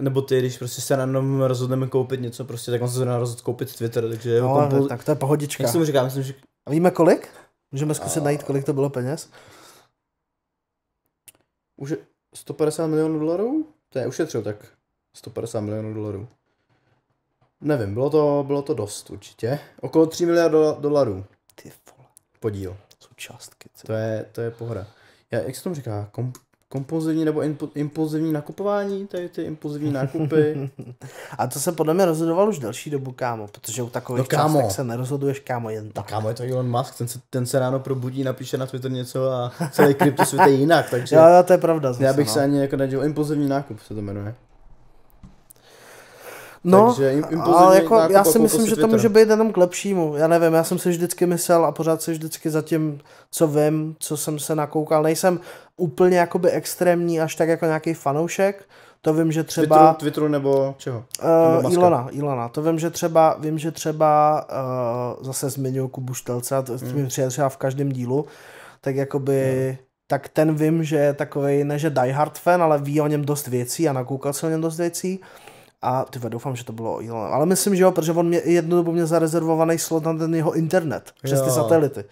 nebo ty, když prostě se random rozhodneme koupit něco, prostě tak on se zrovna rozhodl koupit Twitter, takže no, kompo... No, tak to je pohodička. Jak jsem říkal, myslím, že... A víme kolik? Můžeme zkusit a... najít, kolik to bylo peněz? Už 150 milionů dolarů? To je ušetřil tak 150 milionů dolarů. Nevím, bylo to, bylo to dost určitě. Okolo 3 miliard dola, dolarů. Ty vole. Podíl. Jsou částky. To je, to je pohra. Já, jak se tomu říká? Kom, kompulzivní nebo impu, impulzivní nakupování, tady ty impulzivní nákupy. a to se podle mě rozhodoval už delší dobu, kámo, protože u takových no, kámo. se nerozhoduješ, kámo, jen tak. No, kámo, je to Elon Musk, ten se, ten se ráno probudí, napíše na Twitter něco a celý kryptosvět je jinak, takže... jo, jo, to je pravda. Zase, já bych no. se ani jako nedělal, impulzivní nákup se to jmenuje. No, Takže ale jako, já si myslím, že to může být jenom k lepšímu. Já nevím, já jsem si vždycky myslel a pořád se vždycky za tím, co vím, co jsem se nakoukal. Nejsem úplně jakoby extrémní, až tak jako nějaký fanoušek. To vím, že třeba... Twitteru, Twitteru nebo čeho? Uh, nebo Ilona, Ilona. To vím, že třeba, vím, že třeba uh, zase zmiňuji Kubu Štelce, a to mm. mi třeba v každém dílu, tak jakoby... Mm tak ten vím, že je takový, ne že diehard fan, ale ví o něm dost věcí a nakoukal se o něm dost věcí. A ty doufám, že to bylo Elon. Ale myslím, že jo, protože on mě jednu dobu měl zarezervovaný slot na ten jeho internet přes jo. ty satelity.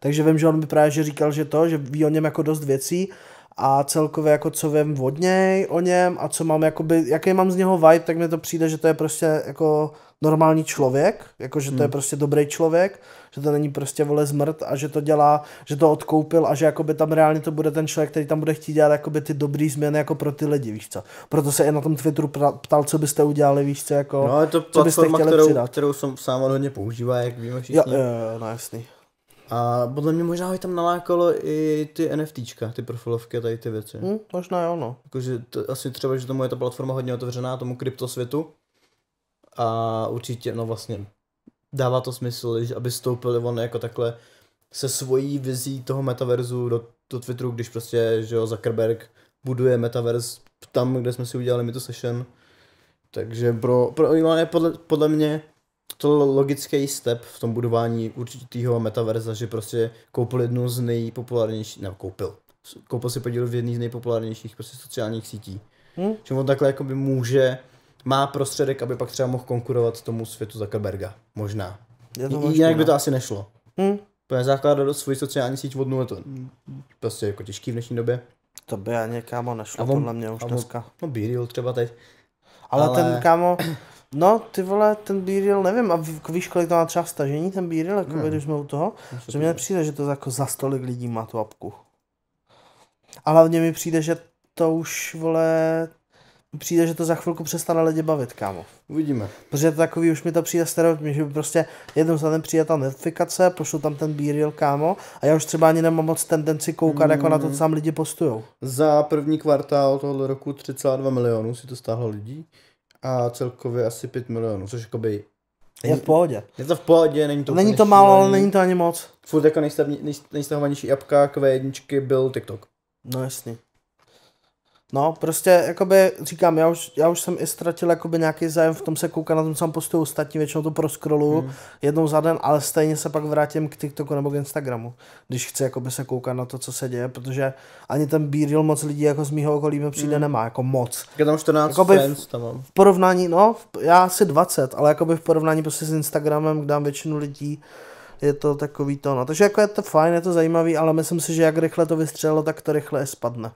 Takže vím, že on mi právě že říkal, že to, že ví o něm jako dost věcí a celkově jako co vím od něj, o něm a co mám, jakoby, jaký mám z něho vibe, tak mi to přijde, že to je prostě jako normální člověk, jako že to hmm. je prostě dobrý člověk, že to není prostě vole zmrt a že to dělá, že to odkoupil a že jakoby tam reálně to bude ten člověk, který tam bude chtít dělat jakoby ty dobrý změny jako pro ty lidi, víš co. Proto se i na tom Twitteru ptal, co byste udělali, víš co, jako, no, je to co byste chtěli kterou, přidat. kterou jsem sám hodně používá, jak víme všichni. Jo, jo, jo, no jasný. A podle mě možná by tam nalákalo i ty NFTčka, ty profilovky a tady ty věci. Hmm, možná jo, no. Jakože to, asi třeba, že tomu je ta platforma hodně otevřená, tomu kryptosvětu. A určitě, no vlastně, dává to smysl, když aby stoupili on jako takhle se svojí vizí toho metaverzu do, do Twitteru, když prostě, že jo, Zuckerberg buduje metaverz tam, kde jsme si udělali my to session. Takže pro, pro Elon je podle, podle mě to logický step v tom budování určitého metaverza, že prostě koupil jednu z nejpopulárnějších, ne, koupil, koupil si podíl v jedné z nejpopulárnějších prostě sociálních sítí. Hmm? Že on takhle jakoby může má prostředek, aby pak třeba mohl konkurovat tomu světu Zuckerberga. Možná. Je to možná. Jinak by no. to asi nešlo. Hmm. základ do svůj sociální síť od nuly, to prostě jako těžký v dnešní době. To by ani kámo nešlo, a on, podle mě už on, dneska. No Beerial třeba teď. Ale, ale, ten kámo, no ty vole, ten Beerial, nevím, a víš, kolik to má třeba stažení, ten Beerial, jako hmm. když jsme u toho, Myslím, že mně přijde, že to jako za stolik lidí má tu apku. A hlavně mi přijde, že to už, vole, přijde, že to za chvilku přestane lidi bavit, kámo. Uvidíme. Protože to takový už mi to přijde stereotypně, že by prostě jednou za den přijde ta notifikace, pošlu tam ten bíril, kámo, a já už třeba ani nemám moc tendenci koukat mm. jako na to, co tam lidi postujou. Za první kvartál tohoto roku 32 milionů si to stáhlo lidí a celkově asi 5 milionů, což jakoby je v pohodě. Je to v pohodě, není to Není to málo, ale není to ani moc. Furt jako nejstahovanější apka k jako jedničky byl TikTok. No jasný. No, prostě, jakoby, říkám, já už, já už jsem i ztratil jakoby nějaký zájem v tom se koukat na tom, co postuju ostatní, většinou to proskrolu hmm. jednou za den, ale stejně se pak vrátím k TikToku nebo k Instagramu, když chci jakoby se koukat na to, co se děje, protože ani ten bíril moc lidí jako z mýho okolí mi přijde hmm. nemá, jako moc. Je tam 14 jakoby friends, tam mám. V porovnání, no, já asi 20, ale jakoby v porovnání prostě s Instagramem, kde dám většinu lidí, je to takový to, no. Takže jako je to fajn, je to zajímavý, ale myslím si, že jak rychle to vystřelilo, tak to rychle spadne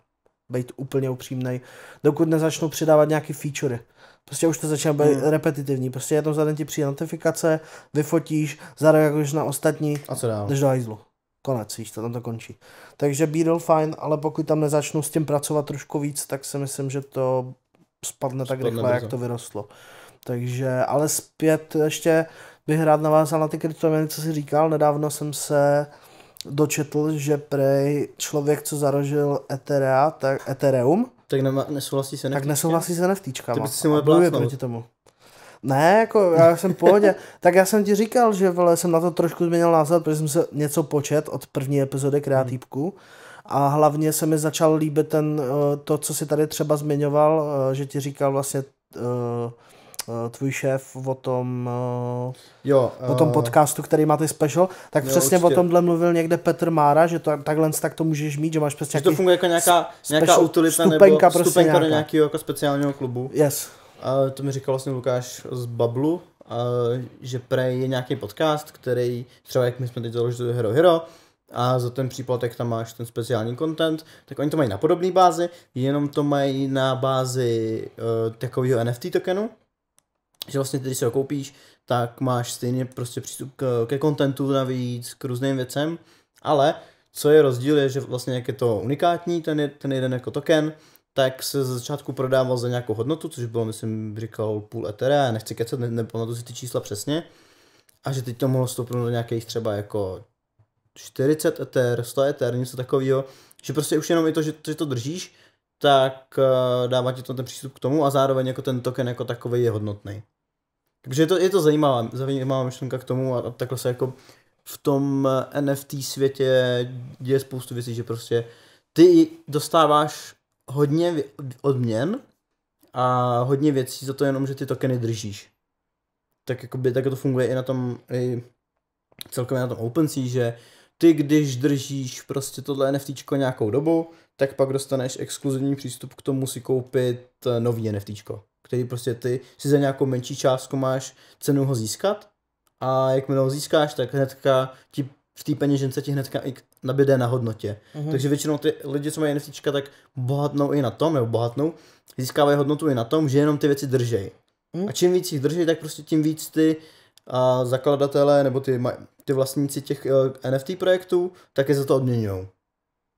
být úplně upřímný, dokud nezačnou přidávat nějaké featurey. Prostě už to začíná být hmm. repetitivní. Prostě jednou za den ti přijde notifikace, vyfotíš, zareaguješ na ostatní, a co dál? jdeš do hajzlu. Konec, víš, to tam to končí. Takže Beadle fajn, ale pokud tam nezačnou s tím pracovat trošku víc, tak si myslím, že to spadne, spadne tak rychle, brzo. jak to vyrostlo. Takže, ale zpět ještě bych rád navázal na ty kryptoměny, co jsi říkal. Nedávno jsem se uh, dočetl, že prej člověk, co zarožil Etherea, tak Ethereum, tak nema, nesouhlasí se Tak nesouhlasí se neftýčkama. Ty bys si mohl proti tomu. Ne, jako já jsem v pohodě. tak já jsem ti říkal, že vole, jsem na to trošku změnil názor, protože jsem se něco počet od první epizody Kreatýpku. Hmm. A hlavně se mi začal líbit ten, eh, to, co si tady třeba zmiňoval, eh, že ti říkal vlastně eh, Eh, tvůj šéf o tom, eh, jo, o tom eh, podcastu, který má ty special, tak jo, přesně určitě. o tomhle mluvil někde Petr Mára, že to, takhle tak to můžeš mít, že máš přesně že to funguje jako nějaká, nějaká utilita nebo stupenka prostě nějaká. do nějakého jako speciálního klubu. Yes. A to mi říkal vlastně Lukáš z Bablu, a, že prej je nějaký podcast, který třeba jak my jsme teď založili Hero Hero, a za ten příplatek tam máš ten speciální content, tak oni to mají na podobné bázi, jenom to mají na bázi uh, takového NFT tokenu, že vlastně, když si ho koupíš, tak máš stejně prostě přístup k, ke kontentu navíc, k různým věcem, ale co je rozdíl je, že vlastně jak je to unikátní, ten, je, ten jeden jako token, tak se ze začátku prodával za nějakou hodnotu, což bylo, myslím, říkal půl etera, já nechci kecet, ne, nepamatuji si ty čísla přesně, a že teď to mohlo stoupnout do nějakých třeba jako 40 eter, 100 eter, něco takového, že prostě už jenom je to, že, že to držíš, tak eh, dává ti to ten přístup k tomu a zároveň jako ten token jako takový je hodnotný. Takže je to, je to zajímavá, zajímavá myšlenka k tomu a, a takhle se jako v tom eh, NFT světě děje spoustu věcí, že prostě ty dostáváš hodně odměn a hodně věcí za to jenom, že ty tokeny držíš. Tak jakoby, tak to funguje i na tom, i celkově na tom OpenSea, že ty když držíš prostě tohle NFT nějakou dobu, tak pak dostaneš exkluzivní přístup k tomu si koupit eh, nový NFT, který prostě ty si za nějakou menší částku máš cenu ho získat a jakmile ho získáš, tak hnedka ti v té peněžence ti hnedka i nabíde na hodnotě. Mm-hmm. Takže většinou ty lidi, co mají NFT, tak bohatnou i na tom, nebo bohatnou, získávají hodnotu i na tom, že jenom ty věci držej. Mm. A čím víc jich držej, tak prostě tím víc ty a zakladatelé nebo ty, ty vlastníci těch eh, NFT projektů taky za to odměňují.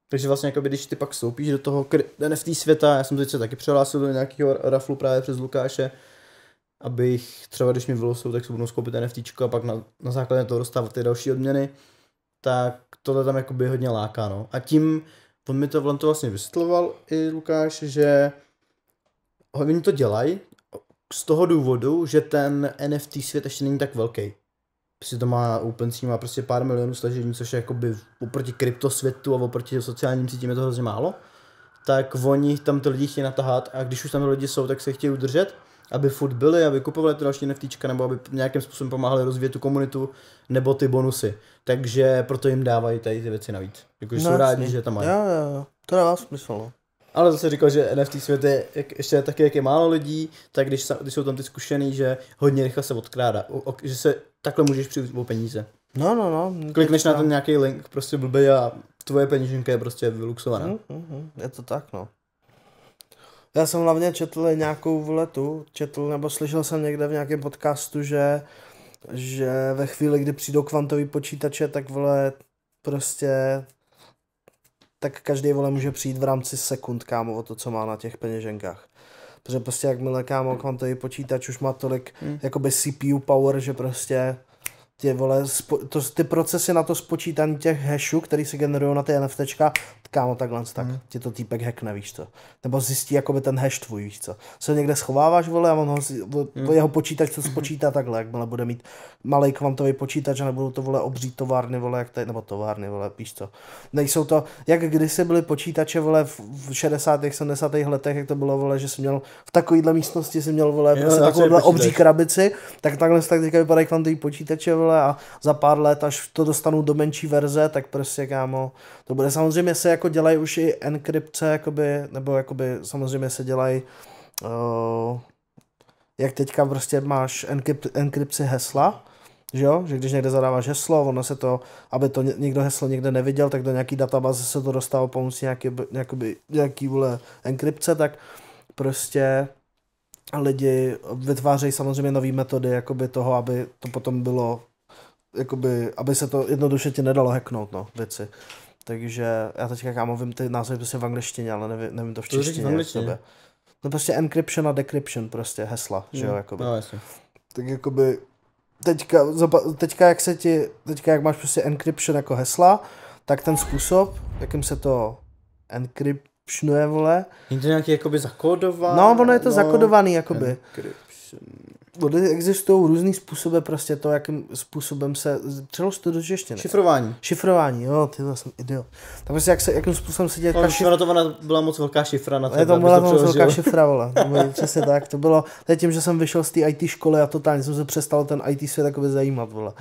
Takže vlastně jakoby, když ty pak soupíš do toho NFT světa, já jsem teď se taky přihlásil do nějakého raflu právě přes Lukáše, abych třeba, když mi vylosou, tak si budu skoupit NFT a pak na, na základě toho dostávat ty další odměny, tak tohle tam jakoby hodně láká, no. A tím, on mi to, on to vlastně vysvětloval i Lukáš, že oni to dělají, z toho důvodu, že ten NFT svět ještě není tak velký. Prostě to má OpenSea má prostě pár milionů sležení, což je jakoby oproti kryptosvětu a oproti sociálním sítím je to hrozně málo. Tak oni tam ty lidi chtějí natahat a když už tam lidi jsou, tak se chtějí udržet, aby furt byli, aby kupovali ty další NFTčka, nebo aby nějakým způsobem pomáhali rozvíjet tu komunitu, nebo ty bonusy. Takže proto jim dávají tady ty věci navíc. Jakože no, jsou rádi, že tam mají. Jo, jo, jo. To dává smysl. No. Ale zase říkal, že NFT svět je jak, ještě taky, jak je málo lidí, tak když, sa, když jsou tam ty zkušený, že hodně rychle se odkrádá, o, o, že se takhle můžeš přijít o peníze. No, no, no. Klikneš na ten no. nějaký link, prostě blbej a tvoje peníženka je prostě vyluxovaná. Mm, mm, mm, je to tak, no. Já jsem hlavně četl nějakou vletu, četl nebo slyšel jsem někde v nějakém podcastu, že že ve chvíli, kdy přijdou kvantový počítače, tak vole prostě tak každý vole může přijít v rámci sekund, kámo, o to, co má na těch peněženkách. Protože prostě jakmile, kámo, kvantový počítač už má tolik, hmm. jakoby CPU power, že prostě ty vole, spo, to, ty procesy na to spočítání těch hashů, který se generují na ty NFTčka, kámo, takhle, tak hmm. ti to týpek hackne, víš co. Nebo zjistí jakoby ten hash tvůj, víš co. Se někde schováváš, vole, a on ho, hmm. jeho počítač to spočítá takhle, jakmile bude mít malý kvantový počítač a nebudou to, vole, obří továrny, vole, jak tady, nebo továrny, vole, víš co. Nejsou to, jak kdysi byly počítače, vole, v 60. 70. letech, jak to bylo, vole, že jsi měl v takovýhle místnosti jsem měl, vole, jo, prostě takovouhle obří krabici, tak takhle tak teďka vypadají kvantový počítače, vole, vole, a za pár let, až to dostanu do menší verze, tak prostě, kámo, to bude. Samozřejmě se jako dělají už i enkrypce, jakoby, nebo jakoby samozřejmě se dělají uh, jak teďka prostě máš enkryp, enkrypci hesla, že jo, že když někde zadáváš heslo, ono se to, aby to někdo heslo někde neviděl, tak do nějaký databáze se to dostalo pomocí nějaký, nějaký, nějaký vole enkrypce, tak prostě lidi vytvářejí samozřejmě nové metody jakoby toho, aby to potom bylo jakoby, aby se to jednoduše ti nedalo hacknout, no, věci. Takže já teďka kámo vím ty názvy prostě v angličtině, ale nevím, nevím to v češtině. To v No prostě encryption a decryption prostě hesla, mm. že jo, hmm. jakoby. No, jasně. Tak jakoby teďka, teďka jak se ti, teďka jak máš prostě encryption jako hesla, tak ten způsob, jakým se to encryptionuje, vole. Je to nějaký jakoby zakódovaný? No, ono je to no, zakodovaný, jakoby. Encryption existují různý způsoby prostě to, jakým způsobem se, třeba to do češtiny. Šifrování. Šifrování, jo, ty to jsem idiot. Tak prostě jak se, jakým způsobem se dělá. Šif... to byla moc velká šifra na to. Ne, to byla moc velká šifra, vole. přesně tak, to bylo, to tím, že jsem vyšel z té IT školy a totálně jsem se přestal ten IT svět takový zajímat, vole.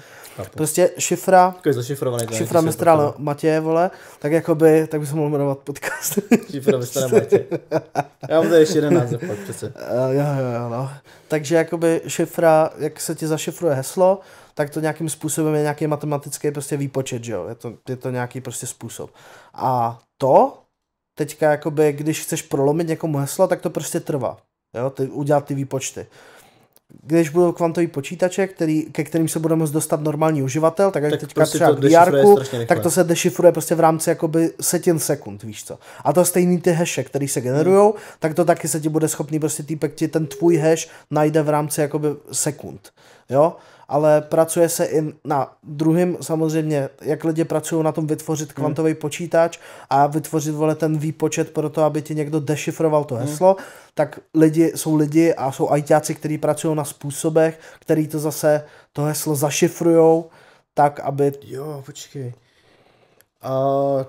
Chápu. Prostě šifra, Takový zašifrovaný ten, šifra mistra Matěje, vole, tak jakoby, tak bych se mohl jmenovat podcast. šifra mistra Matěje. Já mám tady ještě jeden název pak přece. Uh, jo, jo, jo, no. Takže jakoby šifra, jak se ti zašifruje heslo, tak to nějakým způsobem je nějaký matematický prostě výpočet, že jo, je to, je to nějaký prostě způsob. A to, teďka jakoby, když chceš prolomit někomu heslo, tak to prostě trvá, jo, ty, udělat ty výpočty když budou kvantový počítače, který, ke kterým se bude moct dostat normální uživatel, tak, tak jak teďka prostě třeba vr tak to se dešifruje prostě v rámci jakoby setin sekund, víš co. A to stejný ty hashe, který se generují, hmm. tak to taky se ti bude schopný prostě týpek ti ten tvůj hash najde v rámci jakoby sekund, jo ale pracuje se i na druhém, samozřejmě, jak lidi pracují na tom vytvořit mhm. kvantový hmm. počítač a vytvořit vole ten výpočet pro to, aby ti někdo dešifroval to mhm. heslo, hmm. tak lidi jsou lidi a jsou ITáci, kteří pracují na způsobech, který to zase to heslo zašifrujou, tak aby... Jo, počkej. Uh,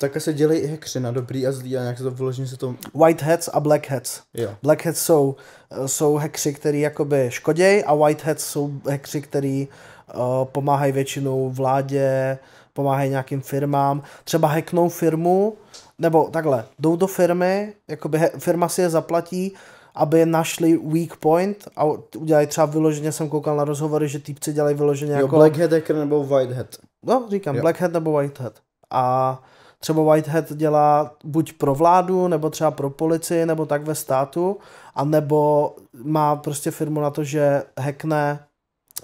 tak se dělají i hekři na dobrý a zlý a nějak se to vyloženě se to... White hats a black hats. Jo. Black hats jsou, eh, jsou hekři, který jakoby škodějí a white hats jsou hekři, který uh, pomáhají většinou vládě, pomáhají nějakým firmám. Třeba heknou firmu, nebo takhle, jdou do firmy, jakoby he, firma si je zaplatí, aby našli weak point a udělají třeba vyloženě, jsem koukal na rozhovory, že týpci dělají vyloženě jo, jako... Black hat hacker nebo white hat. No, říkám, jo. black hat nebo white hat. A třeba Whitehead dělá buď pro vládu, nebo třeba pro policii, nebo tak ve státu, a nebo má prostě firmu na to, že hackne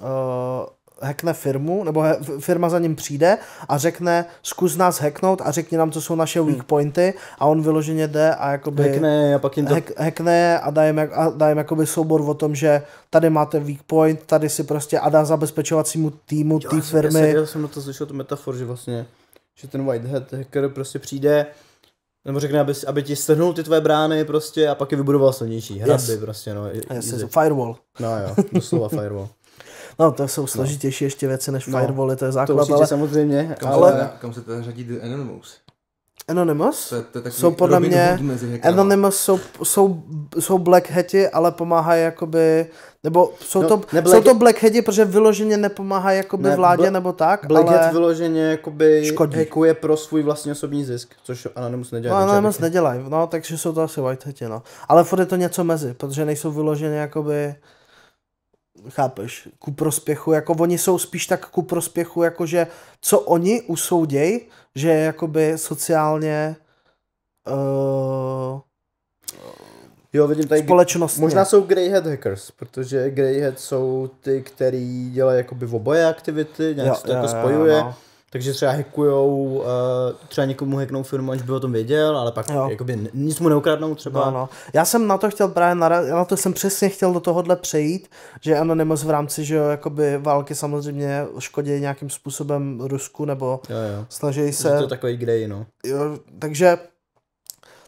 uh, eh, hackne firmu, nebo he, firma za ním přijde a řekne, zkus nás hacknout a řekni nám, co jsou naše hmm. weak pointy a on vyloženě jde a jakoby... Hackne a pak jim to... Hack, hackne a dá jim, a dá jim jakoby soubor o tom, že tady máte weak point, tady si prostě a dá zabezpečovacímu týmu, té tý firmy. Já jsem, já jsem na to slyšel tu metafor, že vlastně že ten white hat hacker prostě přijde, nebo řekne, aby, aby ti strhnul ty tvoje brány prostě a pak je vybudoval silnější. Hradby yes. prostě, no. Yes, yes, firewall. No jo, doslova firewall. No, to jsou složitější no. ještě věci než no. firewally, to je základ, to určitě, ale... samozřejmě. Kam ale... se, kam se teda řadí The Anonymous? Anonymous to, to jsou podle Robin mě, Anonymous jsou, jsou, jsou Black Hati, ale pomáhají jakoby, nebo jsou, no, to, ne jsou to Black Hati, protože vyloženě nepomáhají jakoby ne, vládě bl- nebo tak, Black ale... Black vyloženě jakoby škodí. hackuje pro svůj vlastní osobní zisk, což Anonymous nedělá. No, Anonymous nedělají, no, takže jsou to asi White Hati, no. Ale furt je to něco mezi, protože nejsou vyloženě jakoby chápeš, ku prospěchu, jako oni jsou spíš tak ku prospěchu, jakože co oni usoudějí, že je jakoby sociálně uh, Jo, vidím tady. Společnost. Možná jsou Greyhead hackers, protože Greyhead jsou ty, který dělají jakoby oboje aktivity, nějak jo, se to jo, jako spojuje. Jo, no. Takže třeba hackujou, eh, třeba někomu hacknou firmu, aniž by o tom věděl, ale pak jakoby nic mu neukradnou třeba. No, no. Já jsem na to chtěl právě narazit, na to jsem přesně chtěl do tohohle přejít, že Anonymous v rámci, že jo, jakoby války samozřejmě škodí nějakým způsobem Rusku nebo jo, jo. snaží se. Je to takový grey, no. Jo, takže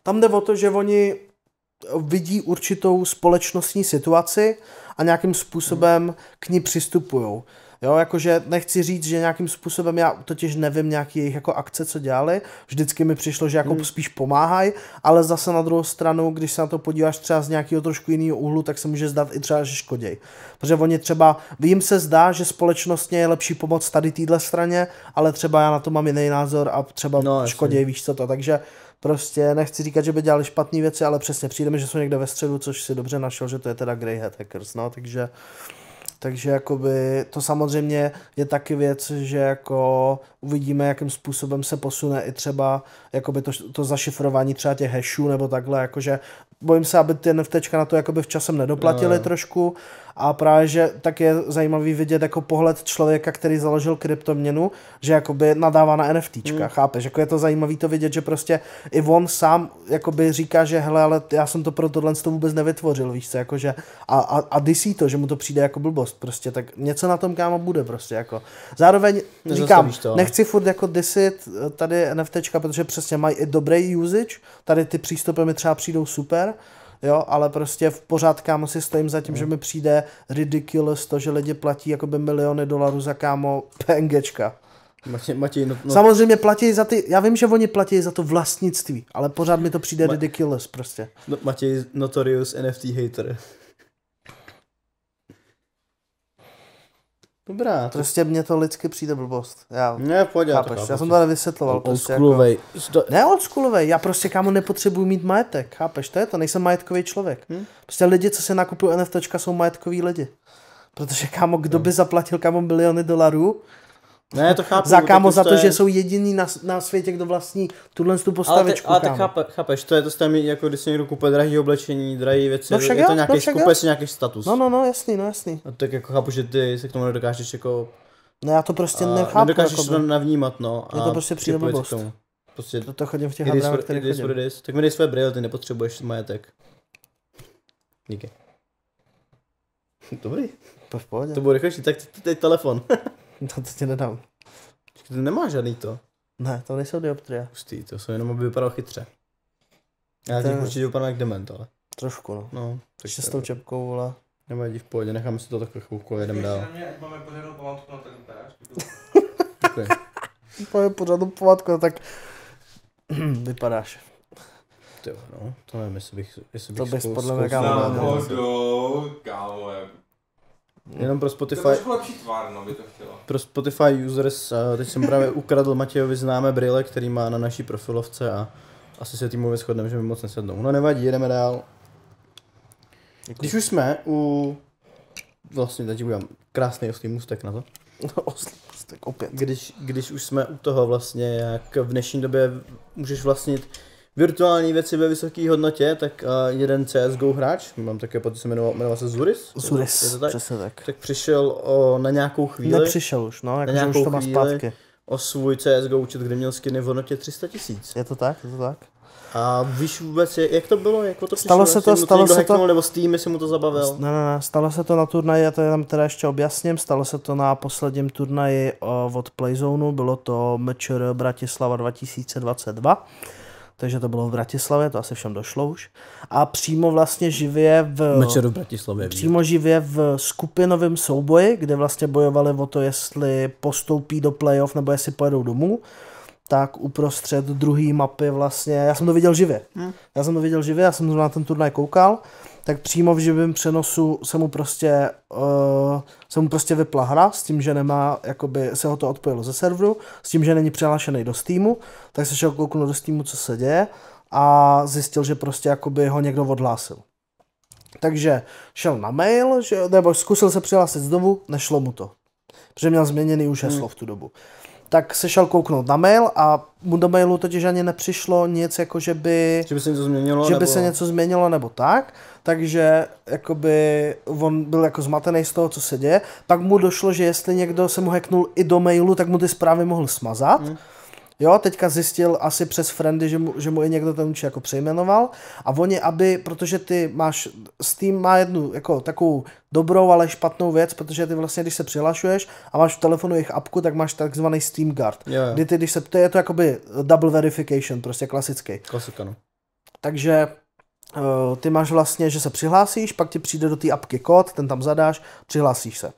tam jde o to, že oni vidí určitou společnostní situaci a nějakým způsobem hmm. k ní přistupují. Jo, jakože nechci říct, že nějakým způsobem já totiž nevím nějaký jejich jako akce, co dělali. Vždycky mi přišlo, že jako hmm. spíš pomáhají, ale zase na druhou stranu, když se na to podíváš třeba z nějakého trošku jiného úhlu, tak se může zdát i třeba, že škoděj. Protože oni třeba, vím se zdá, že společnostně je lepší pomoc tady téhle straně, ale třeba já na to mám jiný názor a třeba no, škoděj, víš co to. Takže prostě nechci říkat, že by dělali špatné věci, ale přesně přijde mi, že jsou někde ve středu, což si dobře našel, že to je teda Grey Hat Hackers, no, takže... Takže jakoby to samozřejmě je taky věc, že jako uvidíme, jakým způsobem se posune i třeba jakoby to, to zašifrování třeba těch hashů nebo takhle, jakože bojím se, aby ty NFTčka na to jakoby v časem nedoplatili no, trošku, a právě, že tak je zajímavý vidět jako pohled člověka, který založil kryptoměnu, že jakoby nadává na NFTčka, mm. chápeš? Jako je to zajímavý to vidět, že prostě i on sám jakoby říká, že hele, ale já jsem to pro tohle to vůbec nevytvořil, víš co, jakože a, a, a disí to, že mu to přijde jako blbost prostě, tak něco na tom kámo bude prostě jako. Zároveň Nezastavíš říkám, to. nechci furt jako disit eh, tady NFTčka, protože přesně mají i dobrý usage, tady ty přístupy mi třeba přijdou super, jo, ale prostě v pořád kámo si stojím za tím, mm. že mi přijde ridiculous to, že lidi platí jakoby miliony dolarů za kámo PNGčka. Matěj, Matěj, no, no. Samozřejmě platí za ty, já vím, že oni platí za to vlastnictví, ale pořád mi to přijde Ma- ridiculous prostě. No, Matěj Notorious NFT hater. Dobrá. To... Prostě mě to lidsky přijde blbost. Já, ne, pojď, já, chápeš, já jsem to nevysvětloval. Old prostě jako... Jako, ne old schoolovej, já prostě kámo nepotřebuji mít majetek, chápeš, to je to, nejsem majetkový člověk. Hmm? Prostě lidi, co se nakupují NFT, jsou majetkoví lidi. Protože kámo, kdo by zaplatil kámo miliony dolarů ne, to chápu. za no, kámo za to, je... že jsou jediní na, na světě, kdo vlastní tuhle tu postavičku. Ale, te, ale tak chápe, chápeš, to je to stejné, jako když si někdo kupuje drahé oblečení, drahé věci, no však je to no nějaký, no kupuje si nějaký status. No, no, no, jasný, no jasný. A tak jako chápu, že ty se k tomu nedokážeš jako... No já to prostě nechápu. Nedokážeš jako to navnímat, no. Je to prostě přijde Prostě to, to chodím v těch hadrách, které chodím. Tak mi dej své brýle, ty nepotřebuješ majetek. Díky. Dobrý. To v pohodě. To bude rychlejší, tak teď telefon. to, to ti nedám. Ty nemá žádný to. Ne, to nejsou dioptrie. Pustý, to jsou jenom, aby vypadal chytře. Já ti těch určitě vypadám jak dement, ale. Trošku, no. No. Tak Ještě s tou čepkou, vole. Nevadí, v pohodě, necháme si to takhle chvilku jedem dál. Když máme pořádnou památku na ten Děkuji. Máme pořádnou památku, no tak vypadáš. Ty no, to nevím, jestli bych, jestli bych to bys podle mě kámo. Náhodou, kámo, jako Jenom pro Spotify. To lepší tvár, no, by to chtělo. Pro Spotify users, a teď jsem právě ukradl Matějovi známé brýle, který má na naší profilovce a asi se týmu shodneme, že mi moc nesednou. No nevadí, jedeme dál. Děkuji. Když už jsme u... Vlastně teď udělám krásný oslý mustek na to. No, tak opět. Když, když už jsme u toho vlastně, jak v dnešní době můžeš vlastnit virtuální věci ve vysoké hodnotě, tak uh, jeden CSGO hráč, mám také pocit, se jmenoval, jmenoval se Zuris. Zuris, je to tak? přesně tak. Tak přišel o, na nějakou chvíli. Nepřišel už, no, jakože už to má zpátky. O svůj CSGO účet, kde měl skiny v hodnotě 300 tisíc. Je to tak, je to tak. A víš vůbec, jak to bylo? Jak to přišlo? Stalo se to, stalo se to. Nebo s tým, si mu to zabavil? Ne, ne, ne, stalo se to na turnaji, já to tam teda ještě objasním, stalo se to na posledním turnaji od Playzone, bylo to Mečer Bratislava 2022 takže to bylo v Bratislavě, to asi všem došlo už. A přímo vlastně živě v... Mečeru v Bratislavě. Přímo živě v skupinovém souboji, kde vlastně bojovali o to, jestli postoupí do playoff nebo jestli pojedou domů tak uprostřed druhé mapy vlastně, hm. já jsem to viděl živě. Já jsem to viděl živě, já jsem na ten turnaj koukal, tak přímo v živém přenosu se mu prostě, uh, se mu prostě vypla hra s tím, že nemá, jakoby se ho to odpojilo ze serveru, s tím, že není přihlášený do Steamu, tak se šel kouknout do Steamu, co se děje a zjistil, že prostě jakoby ho někdo odhlásil. Takže šel na mail, že, nebo zkusil se přihlásit znovu, nešlo mu to. Protože měl změněný už heslo hmm. v tu dobu. Uh, tak se šel kouknout na mail a mu do mailu totiž ani nepřišlo nic, jako že by, že by se něco změnilo, že nebo... by se něco změnilo nebo tak, takže jakoby on byl jako zmatený z toho, co se děje. Pak mu došlo, že jestli někdo se mu heknul i do mailu, tak mu ty zprávy mohl smazat. Hmm. Jo, teďka zjistil asi přes friendy, že mu, že mu i někdo ten účet jako přejmenoval a oni, aby, protože ty máš, Steam má jednu jako takovou dobrou, ale špatnou věc, protože ty vlastně, když se přihlašuješ a máš v telefonu jejich apku, tak máš takzvaný Steam Guard. Yeah. Kdy ty, když se, to je to jakoby double verification, prostě klasický. Klasika, no. Takže uh, ty máš vlastně, že se přihlásíš, pak ti přijde do té apky kód, ten tam zadáš, přihlásíš se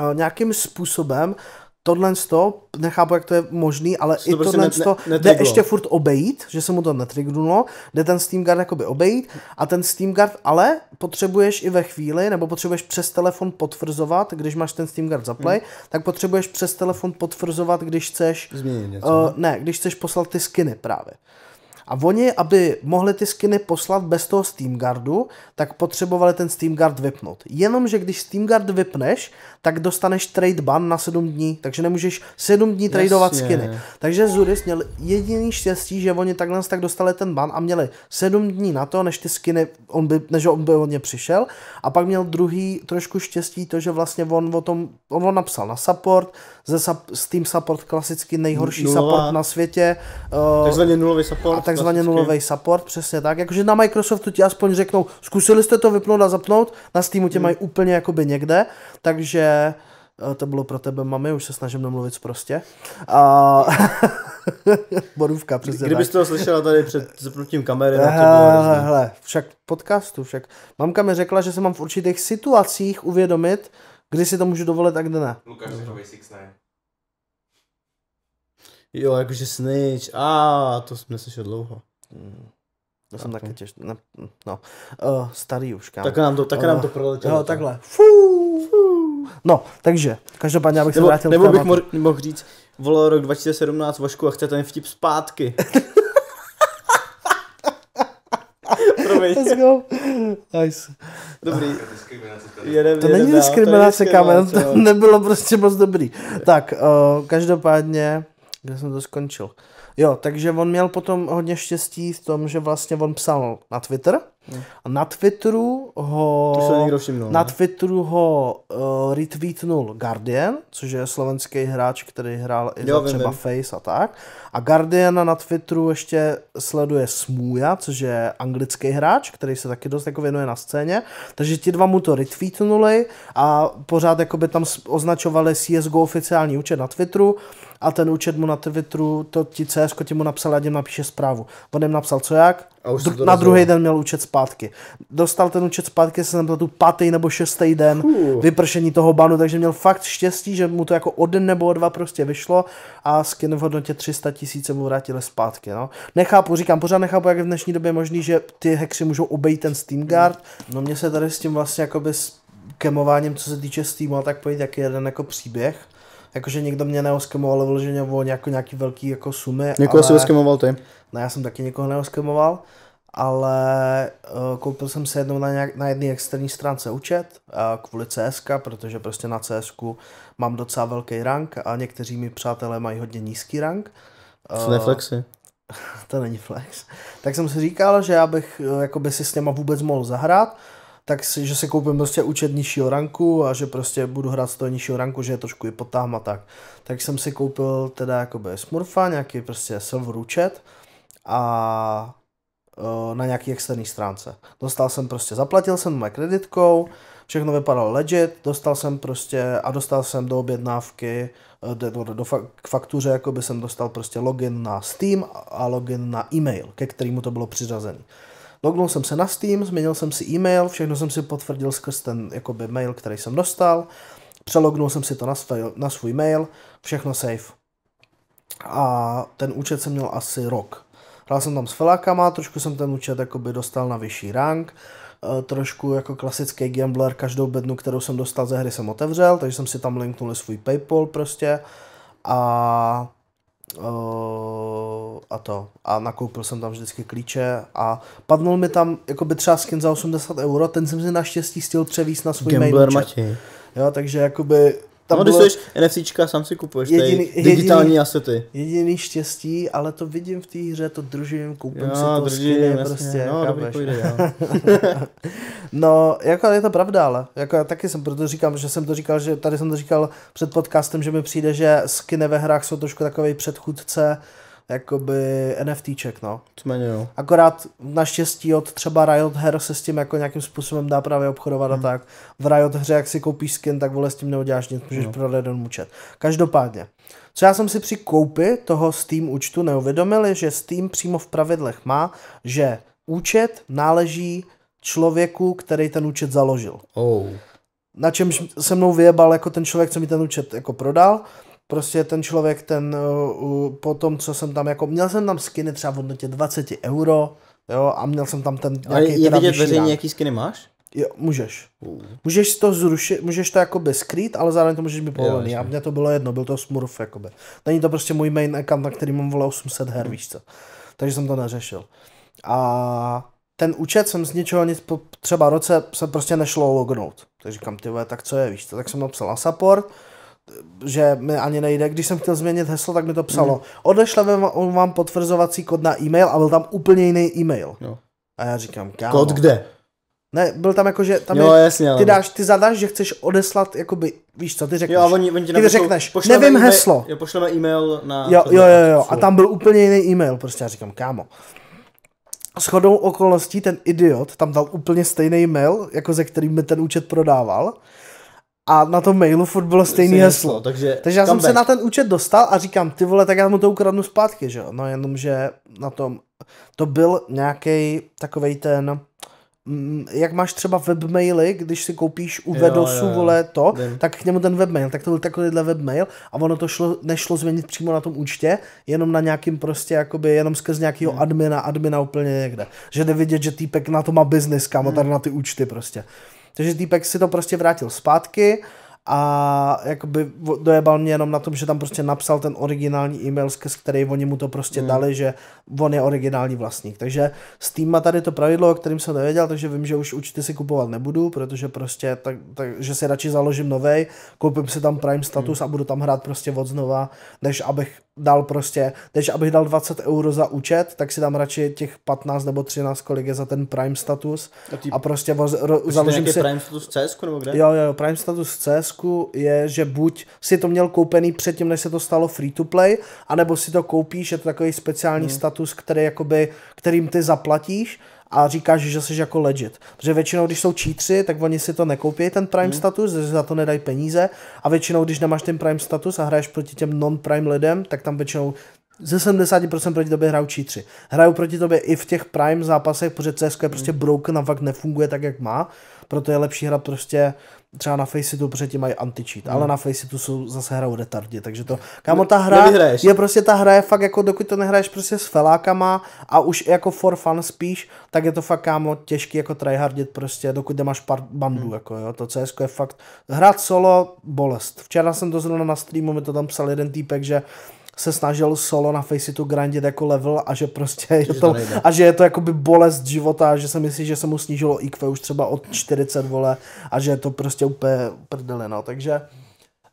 eh, nějakým způsobem tohle to, nechápu, jak to je možný, ale to i prostě tohle ne, to ne, jde ještě furt obejít, že se mu to netrignulo, jde ten Steam Guard jakoby obejít a ten Steam Guard ale potřebuješ i ve chvíli, nebo potřebuješ přes telefon potvrzovat, když máš ten Steam Guard zaplay, hmm. tak potřebuješ přes telefon potvrzovat, když chceš Změnit něco, uh, ne, když chceš poslat ty skiny právě. A oni, aby mohli ty skiny poslat bez toho Steam Guardu, tak potřebovali ten Steam Guard vypnout. Jenomže když Steam Guard vypneš, tak dostaneš trade ban na 7 dní, takže nemůžeš 7 dní tradovat Jasně. skiny. Takže Zuris měl jediný štěstí, že oni takhle tak dostali ten ban a měli 7 dní na to, než ty skiny, on by, než on by od ně přišel a pak měl druhý trošku štěstí to, že vlastně on o tom, on, on napsal na support, ze s tým support klasicky nejhorší Nula. support na světě. Eh, takzvaně nulový support. A takzvaně nulový support, přesně tak. Jakože na Microsoftu ti aspoň řeknou, zkusili jste to vypnout a zapnout, na Steamu tě hmm. mají úplně jakoby někde, takže to bylo pro tebe, mami, už se snažím nemluvit prostě. A... Borůvka, přesně Kdyby to slyšela tady před zapnutím kamery, to bylo hele, však podcastu, však. Mamka mi řekla, že se mám v určitých situacích uvědomit, kdy si to můžu dovolit a kde ne. Lukáš Jo, jakože snič. a ah, to jsem neslyšel dlouho. Hmm. To jsem taky těž... no, uh, starý už, kámo. Tak nám to, tak nám to eh, proletělo. Jo, takhle. Fuu, fuu. No, takže, každopádně, abych se vrátil Nebo bych mohl, mohl říct, volal rok 2017 Vašku a chce ten vtip zpátky. Promiň. Let's go. Nice. Dobrý. Jedem, to není diskriminace, kámen, to, to nebylo prostě moc dobrý. Tak, uh, každopádně, kde jsem to skončil? Jo, takže on měl potom hodně štěstí v tom, že vlastně on psal na Twitter, a na Twitteru ho, to se všimnul, na Twitteru ho uh, retweetnul Guardian, což je slovenský hráč, který hrál i jo, za třeba vím. Face a tak. A Guardiana na Twitteru ještě sleduje Smuja, což je anglický hráč, který se taky dost jako věnuje na scéně. Takže ti dva mu to retweetnuli a pořád jako by tam označovali CSGO oficiální účet na Twitteru a ten účet mu na Twitteru, to ti CS ti mu napsal, ať jim napíše zprávu. On jim napsal co jak, a už dru- na druhý den měl účet zpátky. Dostal ten účet zpátky, se tam tu pátý nebo šestý den Fuh. vypršení toho banu, takže měl fakt štěstí, že mu to jako o den nebo o dva prostě vyšlo a skin v hodnotě 300 tisíc, mu vrátili zpátky. No. Nechápu, říkám, pořád nechápu, jak je v dnešní době možný, že ty hexy můžou obejít ten Steam Guard. No mě se tady s tím vlastně jakoby s kemováním, co se týče Steamu, tak pojít jaký jeden jako příběh jakože někdo mě neoskemoval vloženě o nějaký, nějaký velký jako sumy. Někoho ale... si oskemoval ty? No já jsem taky někoho neoskemoval, ale uh, koupil jsem se jednou na, nějak, na jedné externí stránce účet uh, kvůli CSK, protože prostě na CSK mám docela velký rank a někteří mi přátelé mají hodně nízký rank. Uh, eh, Flexy to není flex, tak jsem si říkal, že já bych by si s něma vůbec mohl zahrát tak si, že si koupím prostě účet nižšího ranku a že prostě budu hrát z toho nižšího ranku, že je trošku i potáhma tak. Tak jsem si koupil teda jakoby Smurfa, nějaký prostě silver účet a e, na nějaký externí stránce. Dostal jsem prostě, zaplatil jsem moje kreditkou, všechno vypadalo legit, dostal jsem prostě a dostal jsem do objednávky, e, do, do, do k faktuře, jako by jsem dostal prostě login na Steam a login na e-mail, ke kterému to bylo přiřazené. Lognul jsem se na Steam, změnil jsem si e-mail, všechno jsem si potvrdil skrz ten jakoby, mail, který jsem dostal, přelognul jsem si to na, na svůj mail, všechno safe. A ten účet jsem měl asi rok. Hrál jsem tam s felákama, trošku jsem ten účet jakoby, dostal na vyšší rank, e, trošku jako klasický gambler, každou bednu, kterou jsem dostal ze hry jsem otevřel, takže jsem si tam linknul svůj Paypal prostě a Uh, a to. A nakoupil jsem tam vždycky klíče a padnul mi tam by třeba skin za 80 euro, ten jsem si naštěstí stil převíst na svůj Gambler main účet. Jo, takže jakoby tam no, když bylo... NFCčka, sám si kupuješ jediný, digitální jediný, asety. Jediný štěstí, ale to vidím v té hře, to držím, koupím jo, si to držím, skiny, jasně, prostě. No, dobře, půjde, no, jako je to pravda, ale jako já taky jsem, proto říkám, že jsem to říkal, že tady jsem to říkal před podcastem, že mi přijde, že skiny ve hrách jsou trošku takový předchůdce uh, jakoby NFTček, no. Cmeně, jo. Akorát naštěstí od třeba Riot her se s tím jako nějakým způsobem dá právě obchodovat hmm. a mhm. tak. V Riot hře, jak si koupíš skin, tak vole s tím neuděláš nic, můžeš no. prodat jeden účet. Každopádně, co já jsem si při koupi toho Steam účtu neuvědomil, je že Steam přímo v pravidlech má, že účet náleží člověku, který ten účet založil. Oh. Na čemž se mnou vyjebal jako ten člověk, co mi ten účet jako prodal, prostě ten člověk, ten uh, po tom, co jsem tam jako, měl jsem tam skiny třeba v hodnotě 20 euro, jo, a měl jsem tam ten nějaký Ale nějaký je vidět veřejně, nějaký skiny máš? Jo, můžeš. Uh. Můžeš to zrušit, můžeš to jakoby skrýt, ale zároveň to můžeš být povolený. a mně to bylo jedno, byl to smurf, jakoby. Není to prostě můj main account, na který mám vole 800 her, víš co. Takže jsem to neřešil. A ten účet jsem z ničeho nic, po třeba roce se prostě nešlo lognout. Takže říkám, ty vole, tak co je, víš co. Tak jsem napsal na support, že mi ani nejde. Když jsem chtěl změnit heslo, tak mi to psalo. Mm. Odešleme vám, potvrzovací kód na e-mail a byl tam úplně jiný e-mail. Jo. A já říkám, kámo. Kód kde? Ne, byl tam jako, že tam jo, je, jasně, ty, no, no. dáš, ty zadáš, že chceš odeslat, jakoby, víš co, ty řekneš. Jo, oni, oni ti ty řekneš, nevím e-mail, heslo. Jo, pošleme e-mail na... Jo, jo, jo, jo, a tam byl úplně jiný e-mail, prostě já říkám, kámo. S chodou okolností ten idiot tam dal úplně stejný e mail, jako ze kterým mi ten účet prodával a na tom mailu furt bylo stejný heslo. heslo. Takže, takže já jsem back. se na ten účet dostal a říkám, ty vole, tak já mu to ukradnu zpátky, že jo. No že na tom, to byl nějaký takový ten, mm, jak máš třeba webmaily, když si koupíš u Vedosu, vole, to, Vím. tak k němu ten webmail, tak to byl takovýhle webmail a ono to šlo, nešlo změnit přímo na tom účtě, jenom na nějakým prostě, jakoby, jenom skrz nějakého hmm. admina, admina úplně někde. Že jde vidět, že týpek na to má biznis, kam, hmm. tady na ty účty prostě. Takže týpek si to prostě vrátil zpátky a jakoby dojebal mě jenom na tom, že tam prostě napsal ten originální e-mail, skrz který oni mu to prostě mm. dali, že on je originální vlastník. Takže s tým má tady to pravidlo, o kterým jsem nevěděl, takže vím, že už určitě si kupovat nebudu, protože prostě tak, tak že si radši založím novej, koupím si tam Prime status mm. a budu tam hrát prostě od znova, než abych dal prostě, než abych dal 20 euro za účet, tak si dám radši těch 15 nebo 13, kolik je za ten Prime status a, ty, a prostě ro, ro, založím si... Prime status CS nebo kde? Jo, jo, Prime status CS je, že buď si to měl koupený předtím, než se to stalo free to play, anebo si to koupíš, je to takový speciální hmm. status, který jakoby, kterým ty zaplatíš a říkáš, že jsi jako legit. Protože většinou, když jsou čítři, tak oni si to nekoupí, ten Prime hmm. status, že za to nedají peníze a většinou, když nemáš ten Prime status a hraješ proti těm non-Prime lidem, tak tam většinou ze 70% proti tobě hrajou čítři. Hrajou proti tobě i v těch Prime zápasech, protože CS je prostě hmm. broken a fakt nefunguje tak, jak má, proto je lepší hra prostě třeba na Faceitu, protože ti mají anti-cheat, hmm. ale na tu jsou zase hrajou retardě, takže to, kámo, ta hra Nevyhraješ. je prostě, ta hra je fakt jako, dokud to nehraješ prostě s felákama a už jako for fun spíš, tak je to fakt, kámo, těžký jako tryhardit prostě, dokud nemáš pár bandů, hmm. jako jo, to CS je fakt, hrát solo, bolest. Včera jsem to zrovna na streamu, mi to tam psal jeden týpek, že se snažil solo na Faceitu grandit jako level a že prostě je to, a že je to jakoby bolest života, že se myslí, že se mu snížilo IQ už třeba od 40 vole a že je to prostě úplně prdele, no, takže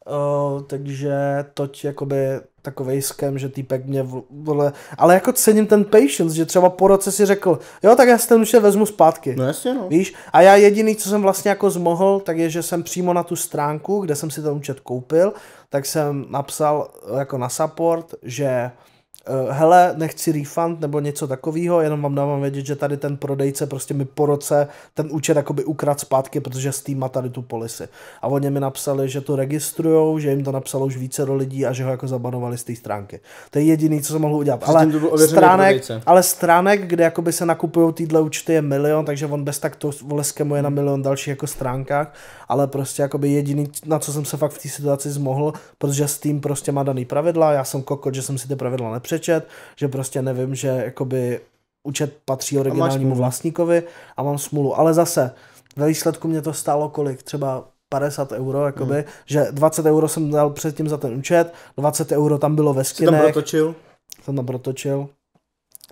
Eh, takže toť jakoby takovej skem, že týpek mě vole, ale jako cením ten patience, že třeba po roce si řekl, jo, tak já si ten účet vezmu zpátky. No jasně, no. Víš? A já jediný, co jsem vlastně jako zmohl, tak je, že jsem přímo na tu stránku, kde jsem si ten účet koupil, tak jsem napsal eh, jako na support, že uh, Eh, hele, nechci refund nebo něco takového, jenom vám dávám vědět, že tady ten prodejce prostě mi po roce ten účet jakoby ukrad zpátky, protože s má tady tu polisy. A oni mi napsali, že to registrujou, že jim to napsalo už více do lidí a že ho jako zabanovali z té stránky. To je jediný, co jsem mohl udělat. Ale stránek, ale stránek, kde jakoby se nakupují tyhle účty je milion, takže on bez tak to vole je na milion dalších jako stránkách ale prostě jakoby jediný, na co jsem se fakt v té situaci zmohl, protože tím prostě má daný pravidla, já jsem kokot, že jsem si ty pravidla nepřečet, že prostě nevím, že jakoby účet patří originálnímu a vlastníkovi a mám smůlu. Ale zase, ve výsledku mě to stálo kolik? Třeba 50 euro, jakoby, hmm. že 20 euro jsem dal předtím za ten účet, 20 euro tam bylo ve skinech. Jsi tam protočil? Jsem tam protočil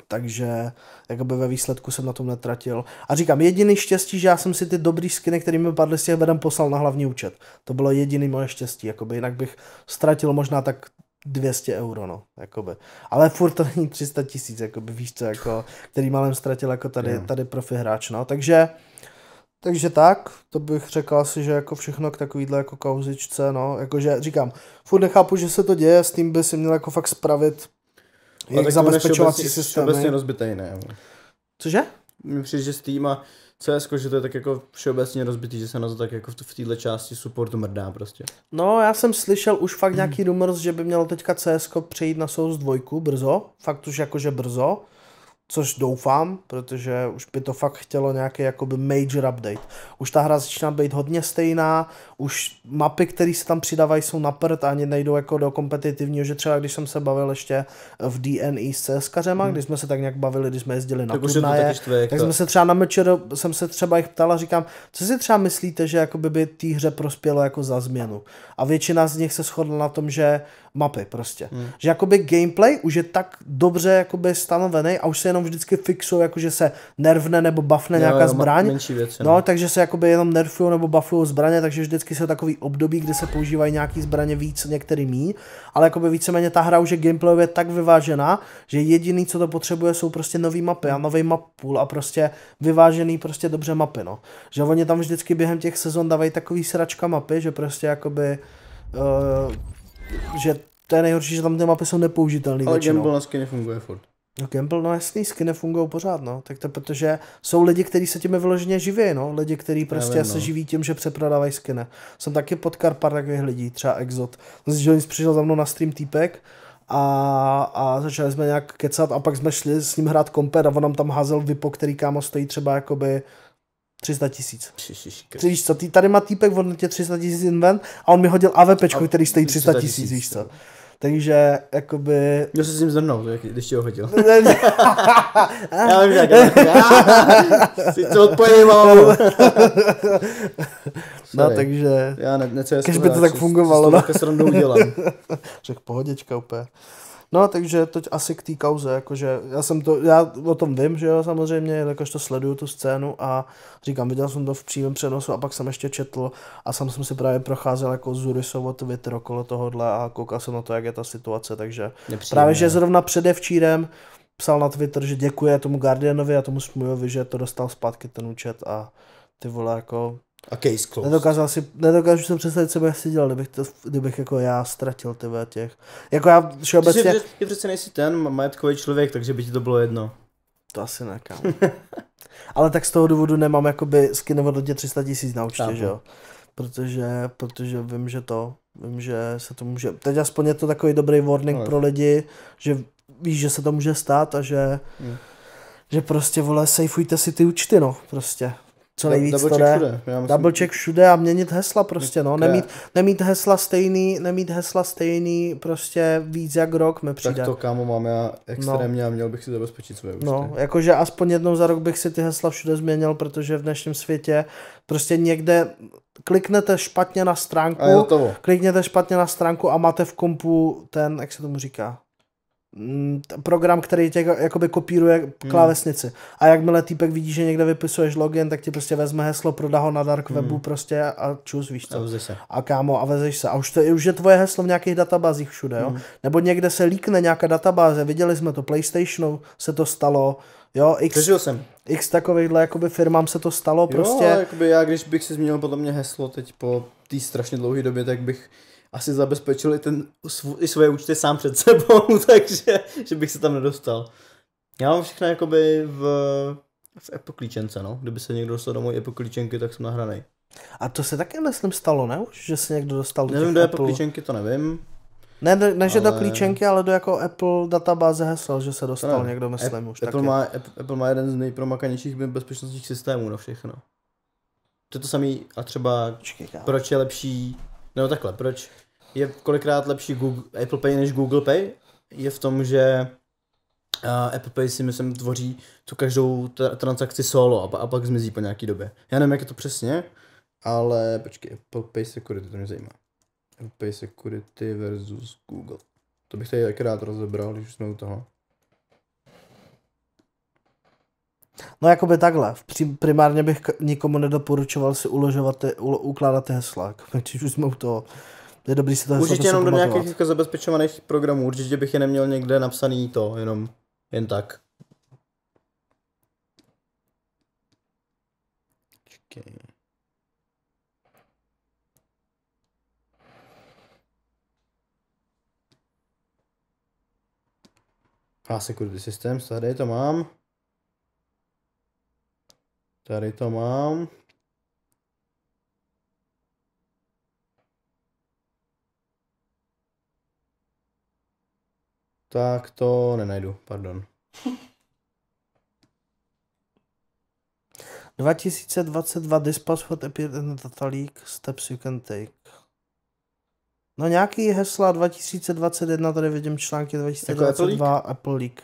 takže jakoby ve výsledku jsem na tom netratil. A říkám, jediný štěstí, že já jsem si ty dobrý skiny, které mi padly z těch bedem, poslal na hlavní účet. To bylo jediný moje štěstí, jakoby, jinak bych ztratil možná tak 200 euro, no, jakoby. Ale furt to není 300 tisíc, jakoby, víš co, jako, který malem ztratil jako tady, tady profi hráč, no, takže... Takže tak, to bych řekl asi, že jako všechno k takovýhle jako kauzičce, no, jakože říkám, furt nechápu, že se to děje, s tím by si měl jako fakt spravit jak zabezpečovací systém. systémy. Všeobecně rozbitý, ne? Cože? Mně přijde, že Steam a CS, že to je tak jako všeobecně rozbitý, že se na to tak jako v této části supportu mrdá prostě. No, já jsem slyšel už fakt nějaký rumors, že by mělo teďka CS přejít na Souls 2 brzo, fakt už jakože brzo což doufám, protože už by to fakt chtělo nějaký jakoby major update. Už ta hra začíná být hodně stejná, už mapy, které se tam přidávají, jsou na prd a ani nejdou jako do kompetitivního, že třeba když jsem se bavil ještě v DNI e s CSkařema, hmm. když jsme se tak nějak bavili, když jsme jezdili na tak turnaje, štve, tak to. jsme se třeba na mečer, jsem se třeba jich ptal a říkám, co si třeba myslíte, že jakoby by té hře prospělo jako za změnu. A většina z nich se shodla na tom, že mapy prostě. Hmm. Že jakoby gameplay už je tak dobře jakoby stanovený a už se jenom vždycky fixuje, jakože se nervne nebo buffne jo, nějaká jo, zbraň. Menší věc, no, no. takže se jakoby jenom nerfují nebo buffují zbraně, takže vždycky jsou takový období, kdy se používají nějaký zbraně víc, některý mí, ale jakoby víceméně ta hra už je gameplayově je tak vyvážená, že jediný, co to potřebuje, jsou prostě nový mapy a nový map pool a prostě vyvážený prostě dobře mapy, no. Že oni tam vždycky během těch sezon dávají takový sračka mapy, že prostě jakoby eh, že to je nejhorší, že tam ty mapy jsou nepoužitelné. Ale většinou. Gamble na skiny funguje furt. No Gamble, no jasný, skiny fungují pořád, no. Tak to protože jsou lidi, kteří se těmi vyloženě živí, no. Lidi, kteří prostě vím, no. se živí tím, že přeprodávají skiny. Jsem taky potkal pár takových lidí, třeba Exot. Zjistil, přišel za mnou na stream týpek, a, a začali jsme nějak kecat a pak jsme šli s ním hrát kompet a on nám tam házel vypo, který kámo stojí třeba jakoby 300 tisíc. Ty víš co, ty tady má týpek v hodnotě 300 tisíc invent a on mi hodil AVP, který stojí 300 tisíc, víš co. Takže, jakoby... Já se s ním zhrnout, když ti ho hodil. já vím, jak Jsi to odpojím, mamu. No, takže... Já ne, něco, co Kež by to tak fungovalo. Co s no. jako udělám. Řekl pohodička úplně. No, takže to asi k té kauze, jakože já jsem to, já o tom vím, že jo, samozřejmě, jakož to sleduju tu scénu a říkám, viděl jsem to v přímém přenosu a pak jsem ještě četl a sam jsem si právě procházel jako Zurisovo Twitter okolo tohohle a koukal jsem na to, jak je ta situace, takže Nepříjemně. právě, že zrovna předevčírem psal na Twitter, že děkuje tomu Guardianovi a tomu Smujovi, že to dostal zpátky ten účet a ty vole jako a case closed. Nedokázal si, nedokážu si představit co bych si dělal, kdybych, to, kdybych jako já ztratil ty těch. Jako já všeobecně... Ty, ty, přece nejsi ten majetkový člověk, takže by ti to bylo jedno. To asi ne, Ale tak z toho důvodu nemám jakoby skin v hodnotě 300 tisíc na určitě, že jo? Protože, protože vím, že to, vím, že se to může, teď aspoň je to takový dobrý warning Ale. pro lidi, že víš, že se to může stát a že, Je. Hmm. že prostě, vole, sejfujte si ty účty, no, prostě co nejvíc double to jde. Všude, já double check všude a měnit hesla prostě, no. Nemít, nemít hesla stejný, nemít hesla stejný prostě víc jak rok mi přijde. Tak to kámo mám já extrémně no. a měl bych si zabezpečit svoje no, účty. No, jakože aspoň jednou za rok bych si ty hesla všude změnil, protože v dnešním světě prostě někde kliknete špatně na stránku, klikněte špatně na stránku a máte v kompu ten, jak se tomu říká, Mm, program, který tě jako, jakoby kopíruje hmm. klávesnici. Hmm. A jakmile týpek vidí, že někde vypisuješ login, tak ti prostě vezme heslo, prodá ho na dark hmm. webu hmm. prostě a čus, víš co. A, se. a kámo, a vezeš se. A už, to, už je tvoje heslo v nějakých databázích všude, jo. Hmm. Nebo někde se líkne nějaká databáze, viděli jsme to, PlayStationu se to stalo, Jo, x, Přežil jsem. x takovýchhle jakoby firmám se to stalo jo, prostě. Jo, jakoby já, když bych si změnil podle mě heslo teď po té strašně dlouhé době, tak bych asi zabezpečil i, ten, i svoje účty sám před sebou, takže že bych se tam nedostal. Já mám všechno jakoby v, v epoklíčence, no. Kdyby se někdo dostal do mojí epoklíčenky, tak jsem nahranej. A to se také myslím stalo, ne? Už, že se někdo dostal do Nevím, do Apple... epoklíčenky to nevím. Ne, ne, ne že do klíčenky, ale do jako Apple databáze hesel, že se dostal ne, někdo, myslím, Apple, už Apple taky. Má, Apple má jeden z nejpromakanějších bezpečnostních systémů na všechno. To je to samý, a třeba Počkej, proč je lepší, nebo takhle, proč je kolikrát lepší Google, Apple Pay než Google Pay, je v tom, že uh, Apple Pay si myslím tvoří tu každou tra- transakci solo a, a pak zmizí po nějaký době. Já nevím, jak je to přesně, ale počkej, Apple Pay Security, to mě zajímá. Apple Pay Security versus Google. To bych tady taky rád rozebral, když jsme u toho. No jakoby takhle, primárně bych nikomu nedoporučoval si uložovat ty, ukládat ty hesla, když už jsme u toho je dobrý si to Určitě jenom do nějakých jako zabezpečovaných programů, určitě bych je neměl někde napsaný to, jenom jen tak. Čekej. A security systems, tady to mám. Tady to mám. tak to nenajdu, pardon. 2022 This password appeared in data leak, steps you can take. No nějaký hesla 2021, tady vidím články 2022 jako Apple, Apple Leak.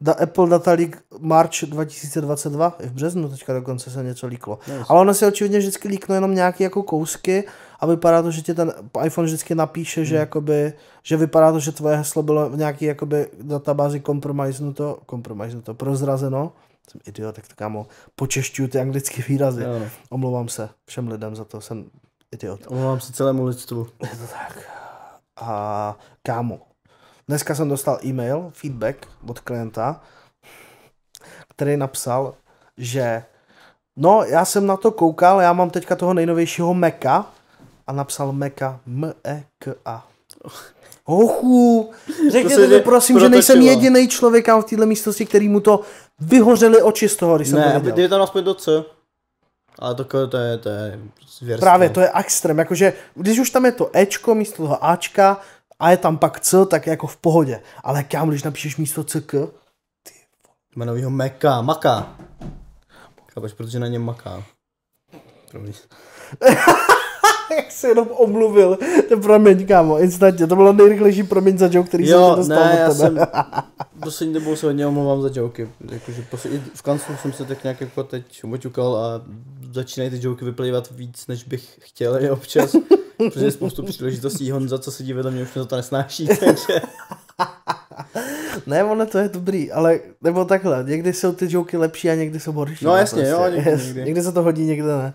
Da Apple Data Leak March 2022, i v březnu teďka dokonce se něco líklo. Yes. Ale ono si očividně vždycky líkne jenom nějaké jako kousky a vypadá to, že ti ten iPhone vždycky napíše, hmm. že jakoby, že vypadá to, že tvoje heslo bylo v nějaký jakoby databázi kompromisnuto, kompromisnuto, prozrazeno. Jsem idiot, tak to kámo, počešťuju ty anglické výrazy. No. Omlouvám se všem lidem za to, jsem idiot. Omlouvám se celému lidstvu. Je to tak. A kámo, dneska jsem dostal e-mail, feedback od klienta, který napsal, že no, já jsem na to koukal, já mám teďka toho nejnovějšího Meka a napsal Meka. M-E-K-A. Hochu, řekněte prostě, to, prosím, protočilo. že nejsem no. jediný člověk v této místnosti, který mu to vyhořeli oči z toho, když jsem ne, to viděl. Ne, tam aspoň to C. Ale to, to je, to je zvěrstvo. Právě, to je extrém, jakože když už tam je to Ečko místo toho Ačka a je tam pak C, tak jako v pohodě. Ale kam, když napíšeš místo CK? Ty. Jmenuji ho Meka, Maka. Chápeš, protože na něm Maka. Promiň. jak se jenom omluvil, to promiň, kámo, instantně, to bylo nejrychlejší promiň za joke, který jo, jsem dostal ne, od já tebe. jsem, poslední dobou se hodně omlouvám za joky, jakože poslední, v kanclu jsem se tak nějak jako teď oťukal a začínají ty joky vyplývat víc, než bych chtěl je občas, protože je spoustu příležitostí Honza, co sedí vedle mě, už mě to nesnáší, takže... ne, ono to je dobrý, ale nebo takhle, někdy jsou ty joky lepší a někdy jsou horší. No, no jasně, prostě. jo, někdy, někdy. někdy se to hodí, někdy ne.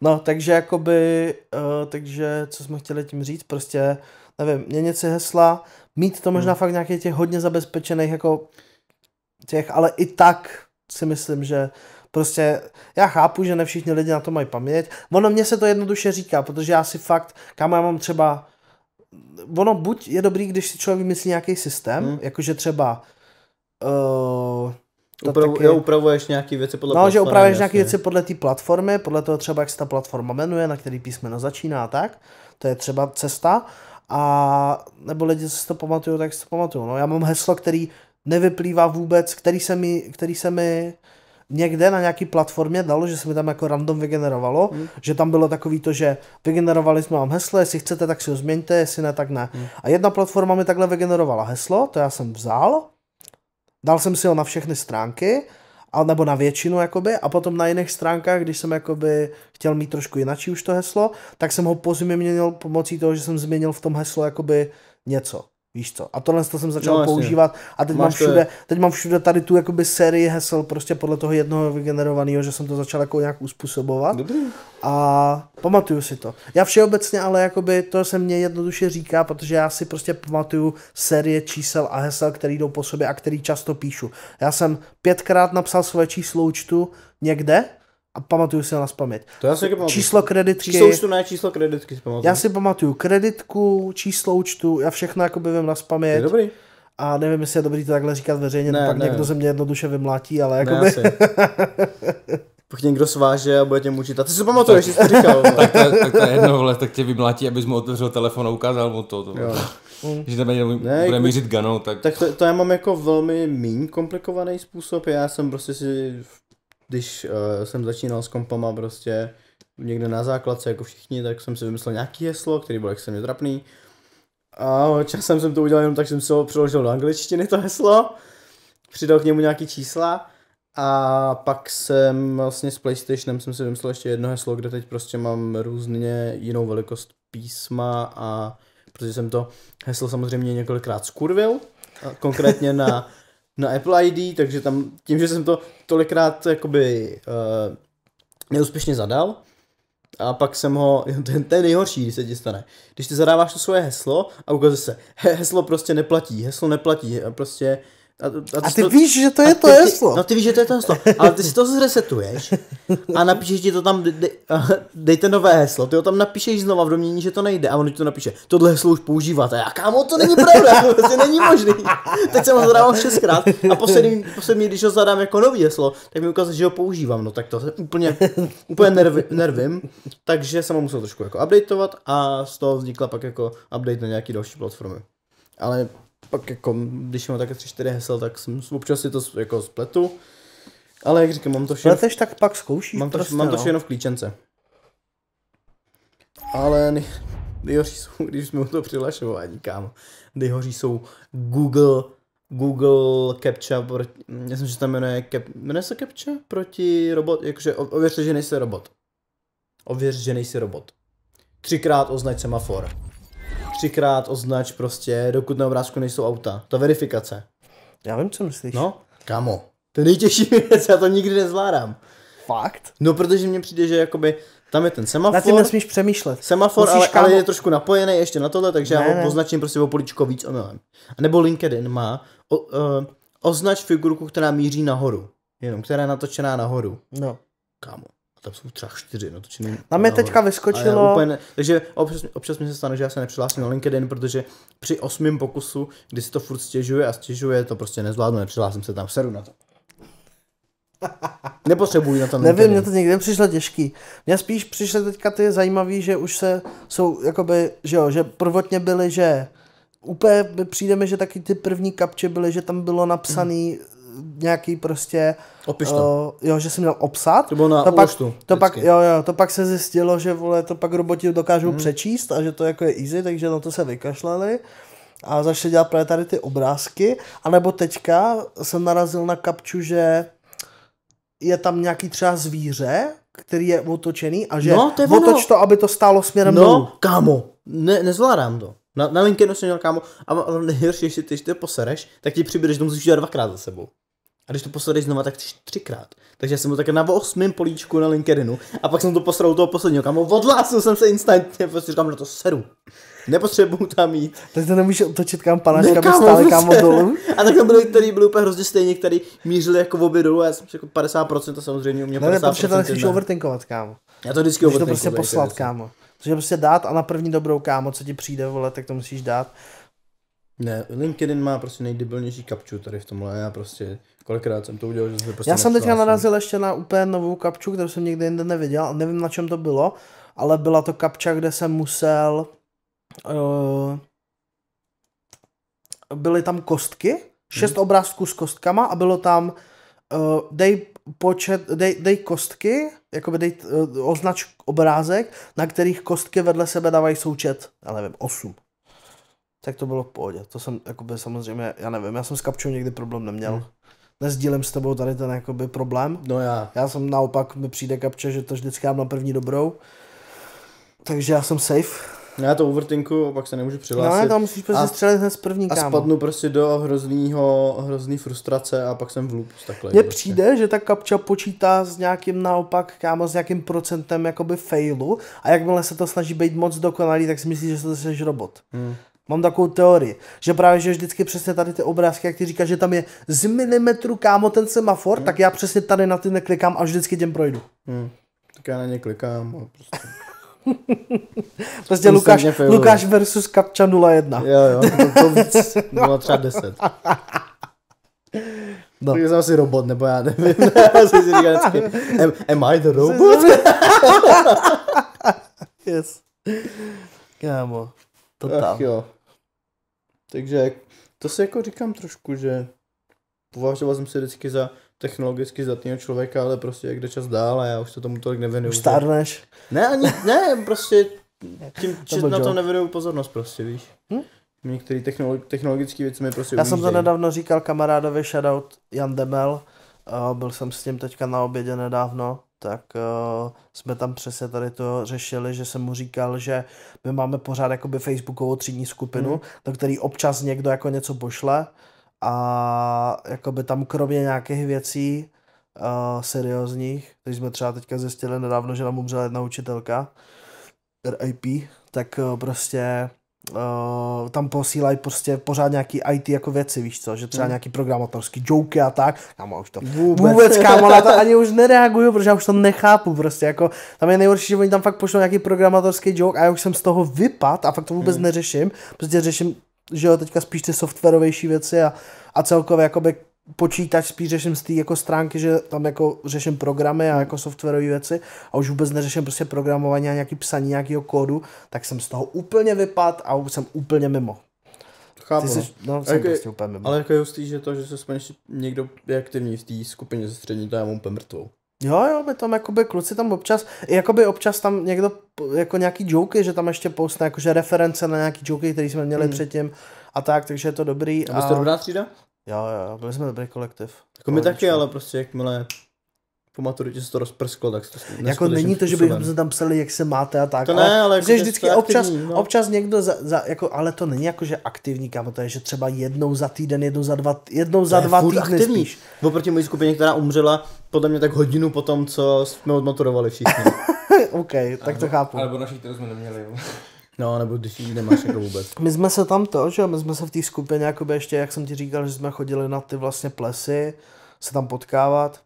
No, takže jakoby, uh, takže co jsme chtěli tím říct, prostě, nevím, měnit si hesla, mít to možná hmm. fakt nějaké těch hodně zabezpečených, jako těch, ale i tak si myslím, že Prostě já chápu, že ne všichni lidi na to mají paměť. Ono mně se to jednoduše říká, protože já si fakt, kam já mám třeba, ono buď je dobrý, když si člověk vymyslí nějaký systém, hmm. jakože třeba uh, Upravu, taky... jo, upravuješ nějaké věci podle No, platformy, že upravuješ nějaké věci podle té platformy, podle toho třeba, jak se ta platforma jmenuje, na který písmeno začíná, tak. To je třeba cesta. A nebo lidi se to pamatují, tak si to pamatují. No, já mám heslo, který nevyplývá vůbec, který se mi, který se mi někde na nějaký platformě dalo, že se mi tam jako random vygenerovalo, hmm. že tam bylo takový to, že vygenerovali jsme vám heslo, jestli chcete, tak si ho změňte, jestli ne, tak ne. Hmm. A jedna platforma mi takhle vygenerovala heslo, to já jsem vzal, Dal jsem si ho na všechny stránky, a nebo na většinu, jakoby, a potom na jiných stránkách, když jsem jakoby chtěl mít trošku jinačí už to heslo, tak jsem ho pozměnil pomocí toho, že jsem změnil v tom heslo jakoby něco. Víš co? A tohle jsem začal no, používat a teď mám, všude, teď mám všude tady tu jakoby sérii hesel prostě podle toho jednoho vygenerovaného, že jsem to začal jako nějak uspůsobovat. Dobrý. A pamatuju si to. Já všeobecně ale jakoby to se mně jednoduše říká, protože já si prostě pamatuju série čísel a hesel, které jdou po sobě a který často píšu. Já jsem pětkrát napsal svoje číslo účtu někde, a pamatuju si na spaměť. To já si pamatuju. Číslo kreditky. Číslo účtu ne, číslo kreditky si pamatuju. Já si pamatuju kreditku, číslo účtu, já všechno jako vím na spaměť. dobrý. A nevím, jestli je dobrý to takhle říkat veřejně, ne, pak ne. někdo ze mě jednoduše vymlátí, ale jako by... Pak někdo sváže a bude tě mučit. A ty si pamatuješ, že jsi to říkal. tak, ta, tak ta jedno, vole, tak tě vymlátí, abys mu otevřel telefon a ukázal mu to. to mm. že tebe ne, bude jako- mířit ganou, tak... Tak to, to, já mám jako velmi méně komplikovaný způsob. Já jsem prostě si v když uh, jsem začínal s kompama prostě někde na základce jako všichni, tak jsem si vymyslel nějaký heslo, který byl extrémně trapný. A časem jsem to udělal jenom tak, jsem se ho přeložil do angličtiny to heslo, přidal k němu nějaký čísla a pak jsem vlastně s PlayStationem jsem si vymyslel ještě jedno heslo, kde teď prostě mám různě jinou velikost písma a protože jsem to heslo samozřejmě několikrát skurvil, konkrétně na na Apple ID, takže tam tím, že jsem to tolikrát jakoby uh, neúspěšně zadal, a pak jsem ho, ten, ten nejhorší, když se ti stane. Když ty zadáváš to svoje heslo a ukazuje se, he, heslo prostě neplatí, heslo neplatí, prostě a, a, ty, a ty to, víš, že to je to heslo. no ty víš, že to je to heslo, ale ty si to zresetuješ a napíšeš ti to tam, de, de, dejte nové heslo, ty ho tam napíšeš znova v domění, že to nejde a on ti to napíše, tohle heslo už používáte. A kámo, to není pravda, to není možný. Teď jsem ho zadával šestkrát a poslední, poslední, když ho zadám jako nový heslo, tak mi ukazuje, že ho používám, no tak to se úplně, úplně nerv, nervím, takže jsem ho musel trošku jako updateovat a z toho vznikla pak jako update na nějaký další platformy. Ale pak jako, když mám také tři, čtyři hesel, tak jsem občas si to jako spletu. Ale jak říkám, mám to všechno... Ale tak pak zkoušíš Mám to, prostě, mám to no. všechno v klíčence. Ale nej, nejhoří jsou, když jsme u toho přihlašování, kámo. Nejhoří jsou Google, Google CAPTCHA proti, já jsem, že tam jmenuje, cap, jmenuje se CAPTCHA proti robot, jakože ověřte, že nejsi robot. Ověř, že nejsi robot. Třikrát označ semafor třikrát označ prostě, dokud na obrázku nejsou auta. To verifikace. Já vím, co myslíš. No, kamo. To je nejtěžší věc, já to nikdy nezvládám. Fakt? No, protože mně přijde, že jakoby tam je ten semafor. Na tím nesmíš přemýšlet. Semafor, ale, ale, je trošku napojený ještě na tohle, takže ne, já ho označím prostě o poličko víc omylem. A nebo LinkedIn má o, o, eh, označ figurku, která míří nahoru. Jenom, která je natočená nahoru. No. Kámo tam jsou třeba čtyři, no Tam je teďka vyskočilo. Úplně, takže občas, občas mi se stane, že já se nepřihlásím na LinkedIn, protože při osmém pokusu, kdy si to furt stěžuje a stěžuje, to prostě nezvládnu, nepřihlásím se tam, seru na to. Nepotřebuji na to. Nevím, mě to někde přišlo těžký. Mně spíš přišly teďka ty zajímavé že už se jsou, jakoby, že jo, že prvotně byly, že úplně přijdeme, že taky ty první kapče byly, že tam bylo napsaný, mm nějaký prostě... Opiš eh, to. Uh, jo, že jsem měl obsat. To bylo na to pak, to vždycky. pak, jo, jo, to pak se zjistilo, že vole, to pak roboti dokážou hmm. přečíst a že to jako je easy, takže na to se vykašleli. a začali dělat právě tady ty obrázky. A nebo teďka jsem narazil na kapču, že je tam nějaký třeba zvíře, který je otočený a že no, to otoč to, aby to stálo směrem no, dolů. kámo, ne, nezvládám to. Na, na LinkedInu jsem měl kámo a nejhorší, že ty, když posereš, tak ti přibereš, že to musíš dělat dvakrát za sebou. A když to posledeš znova, tak chceš třikrát. Takže jsem byl také na osmém políčku na LinkedInu a pak jsem to posral toho posledního kamu. Odhlásil jsem se instantně, prostě říkám, že no to seru. Nepotřebuju tam jít. Tak to nemůžeš otočit kam panáčka, by stále kam dolů. A tak tam byli, který byli úplně hrozně stejně, který mířili jako v obě dolů a já jsem jako 50% a samozřejmě u mě ne, 50%. Ne, protože to nechceš overtinkovat, kámo. Já to vždycky overtinkuju. to prostě poslat, kámo. Což prostě dát a na první dobrou kámo, co ti přijde, vole, tak to musíš dát. Ne, LinkedIn má prostě nejdebilnější kapču tady v tomhle, já prostě kolikrát jsem to udělal, že jsem prostě Já jsem teďka narazil ještě na úplně novou kapču, kterou jsem nikdy jinde neviděl, nevím na čem to bylo, ale byla to kapča, kde jsem musel, uh, byly tam kostky, šest hmm. obrázků s kostkama a bylo tam uh, dej počet, dej, dej kostky, jakoby dej, uh, označ obrázek, na kterých kostky vedle sebe dávají součet, já nevím, osm tak to bylo v pohodě. To jsem jakoby, samozřejmě, já nevím, já jsem s kapčou někdy problém neměl. Hmm. Nezdílím s tebou tady ten jakoby, problém. No já. Já jsem naopak, mi přijde kapče, že to vždycky mám na první dobrou. Takže já jsem safe. No já to overtinku, pak se nemůžu přihlásit. No, tam musíš prostě a, střelit hned z první kámo. A spadnu prostě do hroznýho, hrozný frustrace a pak jsem v loop takhle. Mně vlastně. přijde, že ta kapča počítá s nějakým naopak, kámo, s nějakým procentem jakoby failu a jakmile se to snaží být moc dokonalý, tak si myslíš, že to jsi robot. Hmm. Mám takovou teorii, že právě že vždycky přesně tady ty obrázky, jak ty říkáš, že tam je z milimetru kámo ten semafor, hmm. tak já přesně tady na ty neklikám a vždycky těm projdu. Hmm. Tak já na ně klikám a prostě... prostě Lukáš, Lukáš versus Kapča 01. Jo, jo, to, to víc, bylo třeba 10. No. Tak jsem asi robot, nebo já nevím. já si říkal vždycky, am, am I the robot? yes. Kámo. Total. Ach, jo. Takže to si jako říkám trošku, že považoval jsem se vždycky za technologicky zdatného člověka, ale prostě jak jde čas dál a já už se tomu tolik nevěnuju. Už stárneš? Ne, ani, ne, prostě tím, že na to nevěnuju pozornost prostě, víš. Hm? Některé technolo- technologické věci mi prostě Já umíždějí. jsem to nedávno říkal kamarádovi, shoutout Jan Demel, uh, byl jsem s ním teďka na obědě nedávno tak uh, jsme tam přesně tady to řešili, že jsem mu říkal, že my máme pořád jakoby facebookovou třídní skupinu, mm. do který občas někdo jako něco pošle a jakoby tam kromě nějakých věcí uh, seriózních, který jsme třeba teďka zjistili nedávno, že nám umřela jedna učitelka, RIP, tak uh, prostě uh, tam posílají prostě pořád nějaký IT jako věci, víš co, že třeba hmm. nějaký programátorský joke a tak, kámo, už to vůbec, vůbec kámo, na to ani už nereaguju, protože já už to nechápu prostě, jako tam je nejhorší, že oni tam fakt pošlou nějaký programátorský joke a já už jsem z toho vypad a fakt to vůbec hmm. neřeším, prostě řeším, že jo, teďka spíš ty softwarovější věci a, a celkově jakoby počítač spíš řeším z té jako stránky, že tam jako řeším programy a jako softwarové věci a už vůbec neřeším prostě programování a nějaký psaní nějakého kódu, tak jsem z toho úplně vypadl a jsem úplně mimo. Chápu. Ty jsi, no, no jsem jako, prostě úplně mimo. Ale jako je hustý, že to, že se spíš někdo je aktivní v té skupině ze střední, to já mám úplně mrtvou. Jo, jo, by tam jakoby kluci tam občas, jakoby občas tam někdo, jako nějaký joky, že tam ještě postne, jakože reference na nějaký joky, který jsme měli hmm. předtím a tak, takže je to dobrý. A, a... to dobrá třída? Jo, jo, byli jsme dobrý kolektiv. Jako my taky, ale prostě jakmile po maturitě se to rozprsklo, tak to Jako není to, že bychom se tam psali, jak se máte a tak. To ne, ale jako vždycky aktivní, občas, no. občas někdo, za, za, jako, ale to není jako, že aktivní, kámo, to je, že třeba jednou za týden, jednou za dva, jednou to za dva týdny aktivní. spíš. Oproti mojí skupině, která umřela, podle mě tak hodinu po tom, co jsme odmaturovali všichni. OK, tak to chápu. Alebo naši, kterou jsme neměli, jo. No, nebo když ji nemáš jako vůbec. My jsme se tam to, že my jsme se v té skupině, jakoby ještě, jak jsem ti říkal, že jsme chodili na ty vlastně plesy, se tam potkávat.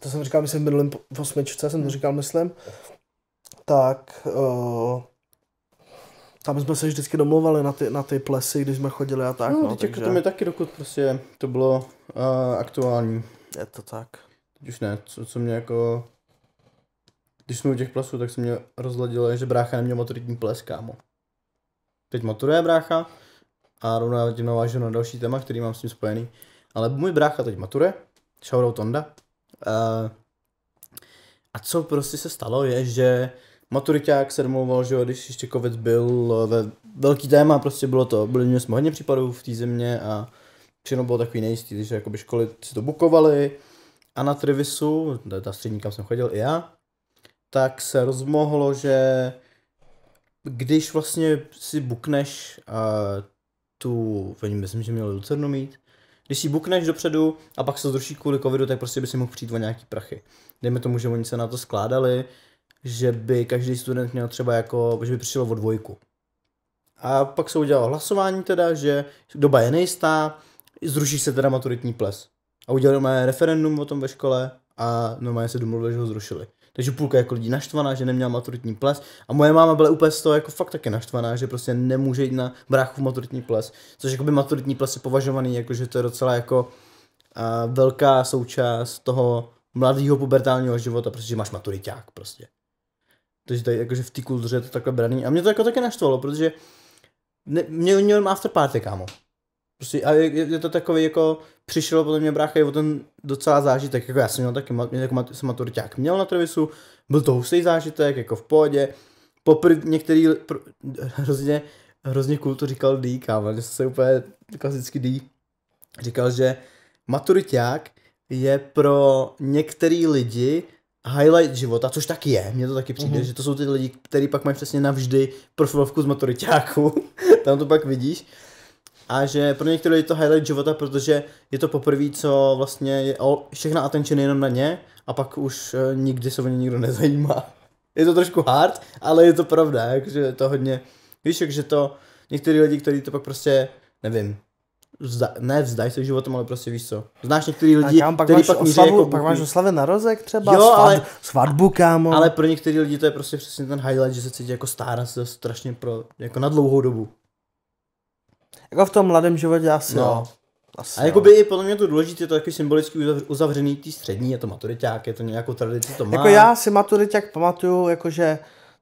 To jsem říkal, myslím, v minulém v osmičce jsem to hmm. říkal, myslím. Tak, uh, tam jsme se vždycky domluvali na ty, na ty plesy, když jsme chodili a tak. No, no jako takže... to mi taky, dokud prostě to bylo uh, aktuální. Je to tak. Už ne, co, co mě jako když jsme u těch plesů, tak se mě rozladilo, že brácha neměl maturitní ples, kámo. Teď maturuje brácha a rovnou tím navážu na další téma, který mám s tím spojený. Ale můj brácha teď maturuje, šaurou Tonda. Eh, a co prostě se stalo je, že maturiták se domlouval, že když ještě covid byl eh, ve velký téma, prostě bylo to, byli měli jsme hodně případů v té země a všechno bylo takový nejistý, že jakoby školy si to bukovali a na Trivisu, to je ta střední, kam jsem chodil i já, tak se rozmohlo, že když vlastně si bukneš a tu, oni myslím, že měli Lucernu mít, když si bukneš dopředu a pak se zruší kvůli covidu, tak prostě by si mohl přijít o nějaký prachy. Dejme tomu, že oni se na to skládali, že by každý student měl třeba jako, že by přišel o dvojku. A pak se udělalo hlasování teda, že doba je nejistá, zruší se teda maturitní ples. A udělali referendum o tom ve škole a normálně se domluvili, že ho zrušili. Takže půlka jako lidí naštvaná, že neměla maturitní ples. A moje máma byla úplně z toho jako fakt taky naštvaná, že prostě nemůže jít na bráchu v maturitní ples. Což jako by maturitní ples je považovaný, jako že to je docela jako a, velká součást toho mladého pubertálního života, protože máš maturiták prostě. Takže tady jakože v té kultuře je to takhle braný. A mě to jako taky naštvalo, protože ne, mě, mě, mě after party, kámo. Prostě, a je, je, to takový jako přišel podle mě brácha i o ten docela zážitek, jako já jsem měl taky, jako jsem maturiták měl na Trevisu, byl to hustý zážitek, jako v pohodě, poprvé některý, pr, hrozně, hrozně cool to říkal D, kámo, že se úplně klasicky D, říkal, že maturiták je pro některý lidi highlight života, což tak je, mně to taky přijde, mm-hmm. že to jsou ty lidi, kteří pak mají přesně navždy profilovku z maturitáku, tam to pak vidíš, a že pro některé je to highlight života, protože je to poprvé, co vlastně je all, všechna attention jenom na ně a pak už eh, nikdy se o ně nikdo nezajímá. Je to trošku hard, ale je to pravda, že je to hodně, víš, že to některý lidi, kteří to pak prostě, nevím, vzda, ne vzdaj se životem, ale prostě víš co. Znáš některý lidi, kteří pak, který pak oslavu, jako pak máš oslavy rozek třeba, jo, ale, svatbu, kámo. Ale pro některý lidi to je prostě přesně ten highlight, že se cítí jako stára se strašně pro, jako na dlouhou dobu. Jako v tom mladém životě asi no. jo. Asi, a jako by i podle mě to důležité, je to taky symbolicky uzavřený tý střední, je to maturiták, je to nějakou tradici, to jako má. Jako já si maturiták pamatuju, jakože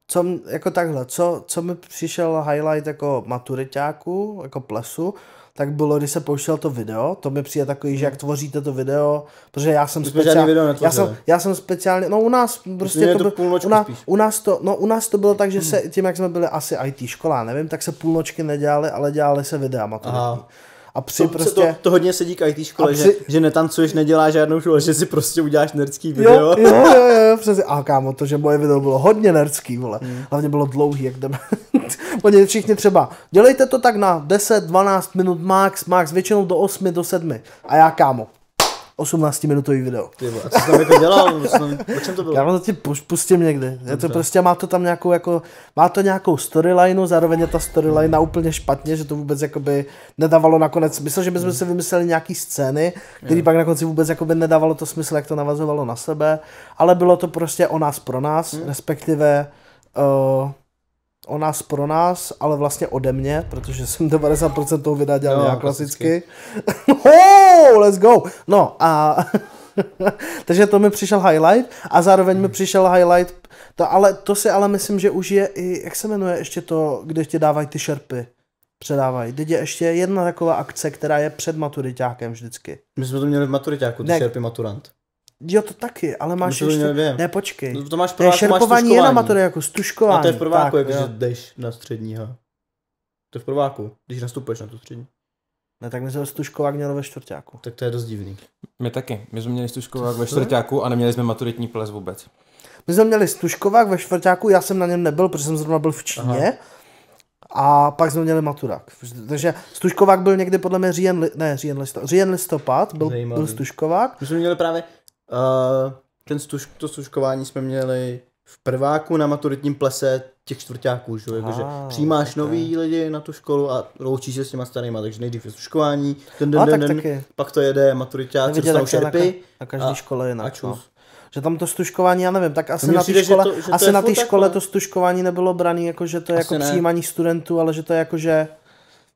co, jako takhle, co, co mi přišel highlight jako maturiťáku, jako plesu, tak bylo, když se pouštěl to video, to mi přijde takový, že jak hmm. tvoříte to video, protože já jsem speciálně, já jsem, já jsem speciálně, no u nás prostě to, to bylo, u, nás, u, nás to, no u nás to bylo tak, že hmm. se tím, jak jsme byli asi IT škola, nevím, tak se půlnočky nedělali, ale dělali se videa maturitní. Aha. A při to, prostě... To, to, hodně sedí k IT škole, při... že, že, netancuješ, neděláš žádnou školu, že si prostě uděláš nerdský video. Jo, jo, jo, jo jo přesně. A kámo, to, že moje video bylo hodně nerdský, vole. Hmm. Hlavně bylo dlouhý, jak jdeme. Oni všichni třeba, dělejte to tak na 10, 12 minut max, max, většinou do 8, do 7. A já kámo, 18-minutový video. Ty co jsi tam jako dělal? o čem to bylo? Já vám to ti pustím někdy. Je to prostě má to tam nějakou jako, má to nějakou storyline, zároveň je ta storyline úplně špatně, že to vůbec jakoby nedávalo nakonec smysl, že bychom hmm. si vymysleli nějaký scény, které hmm. pak na konci vůbec jakoby nedávalo to smysl, jak to navazovalo na sebe, ale bylo to prostě o nás pro nás, hmm. respektive uh, o nás pro nás, ale vlastně ode mě, protože jsem 90% toho videa dělal no, já klasicky. klasicky. oh, let's go! No a... Takže to mi přišel highlight a zároveň hmm. mi mhm. přišel highlight, to, ale to si ale myslím, že už je i, jak se jmenuje ještě to, kde ti dávají ty šerpy předávají. Teď je ještě jedna taková akce, která je před maturitákem vždycky. My jsme to měli v maturitáku, ty ne, šerpy maturant. Jo, to taky, ale máš to ještě... Nevím. Ne, počkej. No, to máš prváku, šerpování máš je na matory jako stuškování. A to je v prváku, tak, jako, že jdeš na středního. To je v prváku, když nastupuješ na tu střední. Ne, tak my jsme stuškovák měli ve čtvrtáku. Tak to je dost divný. My taky. My jsme měli stuškovák ve čtvrtáku a neměli jsme maturitní ples vůbec. My jsme měli stuškovák ve čtvrtáku, já jsem na něm nebyl, protože jsem zrovna byl v Číně. Aha. A pak jsme měli maturák. Takže Stuškovák byl někdy podle mě říjen, ne, říjen, listopad, říjen listopad byl, Zajímavý. byl Stuškovák. My jsme měli právě, Uh, ten stuž, to stužkování jsme měli v prváku na maturitním plese těch čtvrtáků, že? Jako, že přijímáš okay. nový lidi na tu školu a loučíš se s těma starýma, takže nejdřív je stužkování, ten den, den, den, pak to jede maturitáci, dostanou šerpy. Na, na každé škole je A no. Že tam to stužkování, já nevím, tak asi na té škole, to, asi na škole to stužkování nebylo brané jako že to je asi jako ne. přijímání studentů, ale že to je jako že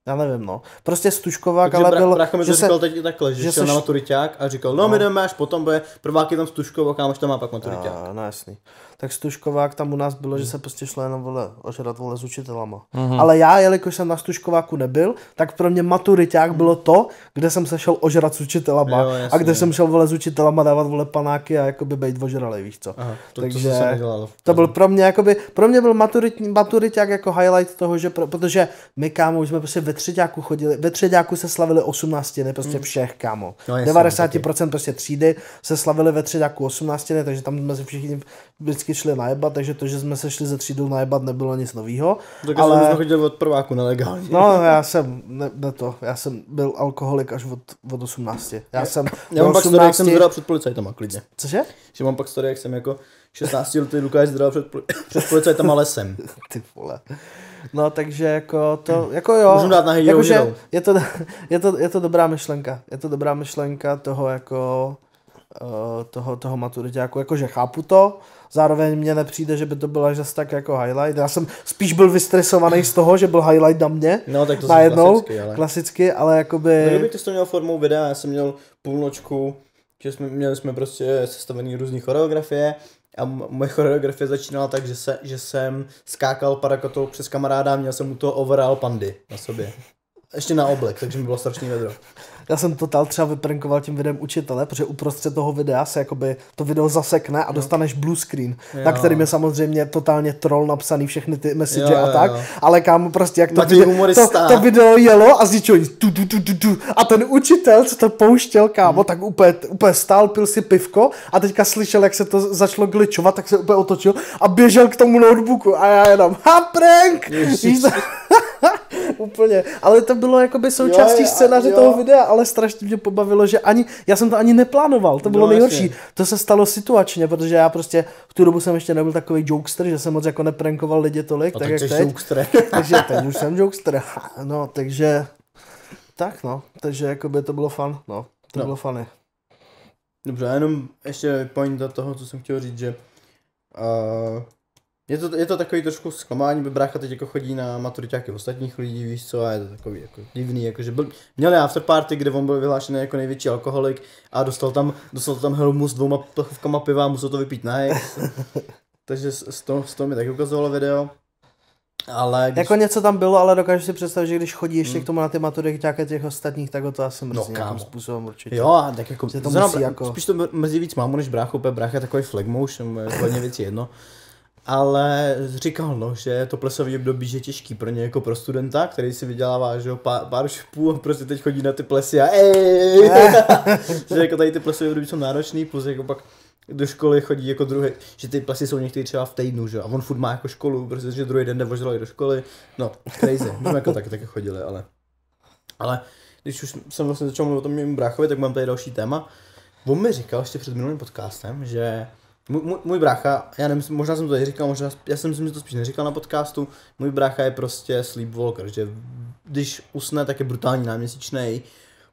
já nevím, no. Prostě Stuškovák, Takže ale bra, bylo... Bracha mi to říkal teď i takhle, že, že šel se... na maturiťák a říkal, no, no. my jdeme až potom bude prváky tam Stuškovák, kámoš tam má pak maturiťák. No, no jasný tak Stuškovák tam u nás bylo, že hmm. se prostě šlo jenom vole, ožrat vole s učitelama. Mm-hmm. Ale já, jelikož jsem na Stuškováku nebyl, tak pro mě maturiták mm. bylo to, kde jsem se šel ožrat s učitelama jo, jasný, a kde jo. jsem šel vole s učitelama dávat vole panáky a jakoby být ožralý, víš co. Aha, to, Takže to, to, to byl pro mě jakoby, pro mě byl maturitní, maturiták jako highlight toho, že pro, protože my kámo, už jsme prostě ve třetíku chodili, ve třetíku se slavili 18 ne prostě mm. všech kámo. No, jasný, 90% no, taky. prostě třídy se slavili ve třetíku 18 ne, takže tam jsme se všichni vždycky vždycky šli najebat, takže to, že jsme se šli ze třídu najebat, nebylo nic nového. Tak ale... jsem chodil od prváku nelegálně. No, já jsem, ne, ne to, já jsem byl alkoholik až od, od 18. Já jsem já mám 18... pak story, jak jsem zdral před policajtama, klidně. Cože? Že mám pak story, jak jsem jako 16 letý Lukáš zdral před, před policajtama lesem. Ty vole. No, takže jako to, jako jo. Můžu dát na hej, jako, že je, to, je, to, je to dobrá myšlenka. Je to dobrá myšlenka toho jako eh, toho, toho jako jakože chápu to, Zároveň mně nepřijde, že by to byla zase tak jako highlight. Já jsem spíš byl vystresovaný z toho, že byl highlight na mě. No, tak to najednou, klasicky, ale... klasicky, ale jakoby... No, kdyby ty to měl formou videa, já jsem měl půlnočku, že jsme, měli jsme prostě sestavený různé choreografie a moje choreografie začínala tak, že, se, že jsem skákal parakotou přes kamaráda a měl jsem mu to overall pandy na sobě. Ještě na oblek, takže mi bylo strašný vedro já jsem to tal třeba vyprankoval tím videem učitele, protože uprostřed toho videa se jakoby to video zasekne a jo. dostaneš blue screen, jo. na kterým je samozřejmě totálně troll napsaný všechny ty message jo, jo, a tak, ale kámo prostě jak to, video, to, to video jelo a z tu, tu, tu, tu, tu, a ten učitel, co to pouštěl, kámo, hmm. tak úplně, úplně stál, pil si pivko a teďka slyšel, jak se to začalo glitchovat, tak se úplně otočil a běžel k tomu notebooku a já jenom, ha prank! Úplně. Ale to bylo jakoby součástí jo, scénáře jo. toho videa, ale strašně mě pobavilo, že ani, já jsem to ani neplánoval, to bylo no, nejhorší. Jasně. To se stalo situačně, protože já prostě v tu dobu jsem ještě nebyl takový jokester, že jsem moc jako neprankoval lidi tolik, A tak jak teď. Jokester. takže teď už jsem jokester. No, takže tak no, takže jakoby to bylo fun, no, to no. bylo funny. Dobře, jenom ještě point do toho, co jsem chtěl říct, že uh, je to, je to takový trošku zklamání, by brácha teď jako chodí na maturitáky ostatních lidí, víš co, a je to takový jako divný, jakože byl, měli afterparty, kde on byl vyhlášený jako největší alkoholik a dostal tam, dostal tam helmu s dvouma plchovkama piva a musel to vypít na Takže s to s toho mi taky ukazovalo video. Ale když... Jako něco tam bylo, ale dokážu si představit, že když chodí ještě hmm. k tomu na ty matury nějaké těch ostatních, tak to asi mrzí no, nějakým způsobem určitě. Jo, a tak jako, to musí, jako... spíš to mrzí víc mámu než bráchu, protože brácha je takový flagmouš, hodně věcí jedno ale říkal, no, že to plesový období že je těžký pro ně jako pro studenta, který si vydělává, že jo, pár, pár špů a prostě teď chodí na ty plesy a ej, že jako tady ty plesové období jsou náročný, plus jako pak do školy chodí jako druhý, že ty plesy jsou někdy třeba v týdnu, že a on furt má jako školu, prostě že druhý den jde do školy, no, crazy, my jsme jako taky, taky chodili, ale, ale když už jsem vlastně začal mluvit o tom mým bráchovi, tak mám tady další téma. On mi říkal ještě před minulým podcastem, že můj, můj brácha, já nevím, možná jsem to i říkal, možná, já jsem si to spíš neříkal na podcastu, můj brácha je prostě sleepwalker, že když usne, tak je brutální náměsíčný.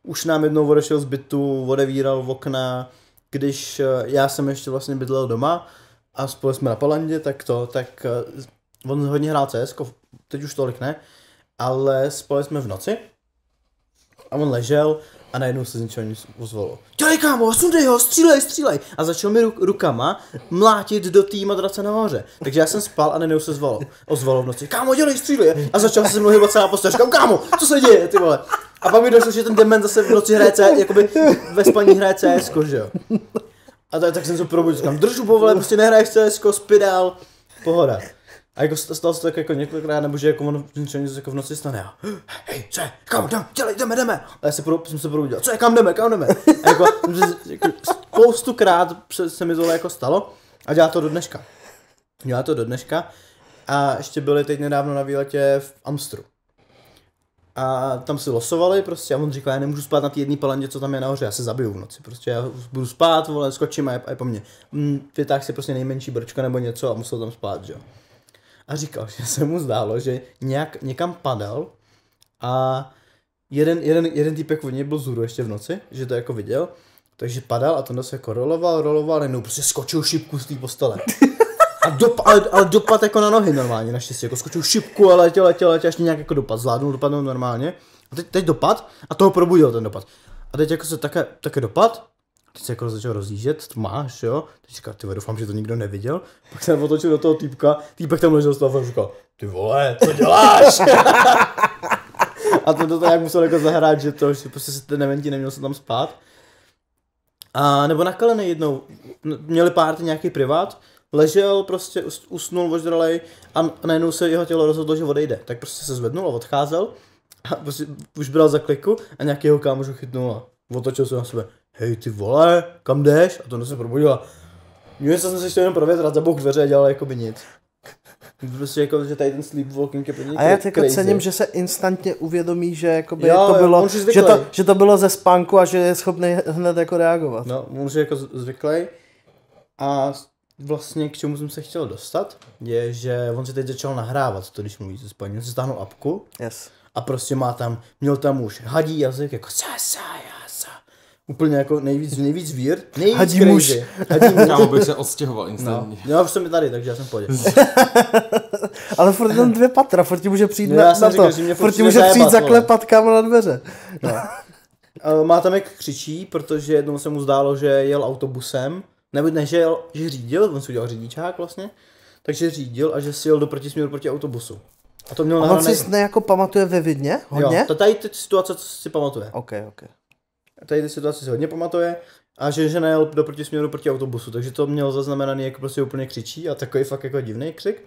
Už nám jednou odešel z bytu, odevíral v okna, když eh, já jsem ještě vlastně bydlel doma a spolu jsme na Palandě, tak to, tak eh, on hodně hrál CS, teď už tolik ne, ale spolu jsme v noci a on ležel a najednou se z ničeho nic ozvalo. Dělej kámo, sundej ho, střílej, střílej. A začal mi ruk- rukama mlátit do té madrace nahoře. Takže já jsem spal a najednou se zvalo. Ozvalo v noci. Kámo, dělej, střílej. A začal se mnou hýbat celá postel. Říkám, kámo, co se děje, ty vole. A pak mi došlo, že ten dement zase v noci hraje CS, jakoby ve spaní hraje CS, že jo. A tak, tak jsem se probudil, říkám, držu povole, prostě nehraješ CS, spidál, pohoda. A jako stalo se tak jako několikrát, nebo že jako on něco jako v noci stane a hej, co je, kam, tam, dělej, jdeme, jdeme. A já se pro, jsem se probudil, co je, kam jdeme, kam jdeme. A jako, jako krát se mi tohle jako stalo a dělá to do dneška. Dělá to do dneška a ještě byli teď nedávno na výletě v Amstru. A tam si losovali prostě a on říkal, já nemůžu spát na té jedné palandě, co tam je nahoře, já se zabiju v noci, prostě já budu spát, vole, skočím a je, a je po mně. Vytáhl si prostě nejmenší brčka nebo něco a musel tam spát, že jo a říkal, že se mu zdálo, že nějak někam padal a jeden, jeden, jeden týpek od něj byl zůru ještě v noci, že to jako viděl, takže padal a to se jako roloval, roloval, jenom prostě skočil šipku z té postele. A dop, ale, ale dopad jako na nohy normálně, naštěstí, jako skočil šipku a letěl, letěl, letěl, až nějak jako dopad, zvládnul dopadnout normálně. A teď, teď dopad a toho probudil ten dopad. A teď jako se také, také dopad Teď se jako začal rozjíždět, máš, jo? Teď říká, ty doufám, že to nikdo neviděl. Pak jsem otočil do toho týpka, týpek tam ležel toho a říkal, ty vole, co děláš? a ten to tak musel jako zahrát, že to, že prostě se ten neventí, neměl se tam spát. A nebo na kalene jednou, měli pár nějaký privát, ležel, prostě usnul voždralej a najednou se jeho tělo rozhodlo, že odejde. Tak prostě se zvednul a odcházel. A prostě už bral za kliku a nějaký kámožu chytnul a otočil se na sebe hej ty vole, kam jdeš? A to se probudila. Měl jsem se chtěl jenom provětrat, zabouk dveře a dělal jakoby nic. Prostě jako, že tady ten sleepwalking je A já jako cením, že se instantně uvědomí, že jako by to bylo, že to, že to bylo ze spánku a že je schopný hned jako reagovat. No, on je jako zvyklý. A vlastně k čemu jsem se chtěl dostat, je, že on si teď začal nahrávat to, když mluví ze spánku, On si stáhnul apku yes. a prostě má tam, měl tam už hadí jazyk, jako sásaja Úplně jako nejvíc, nejvíc vír nejvíc Hadí crazy. muž. Hadí muž. Já bych se odstěhoval no. instantně. No. Já už jsem tady, takže já jsem pojď. Ale furt tam dvě patra, furt ti může přijít no, na, já jsem na říkal, to. Že mě furt, furt může přijít zaklepat kámo na dveře. No. Eh, má tam jak křičí, protože jednou se mu zdálo, že jel autobusem, nebo ne, že, jel, že řídil, on si udělal řidičák vlastně, takže řídil a že si jel do protisměru proti autobusu. A to měl a on si ne jako pamatuje ve Vidně? Hodně? Jo, to tady situace, co si pamatuje. Ok, ok tady ty situace se hodně pamatuje, a že žena jel do protisměru proti autobusu, takže to měl zaznamenaný, jako prostě úplně křičí a takový fakt jako divný křik.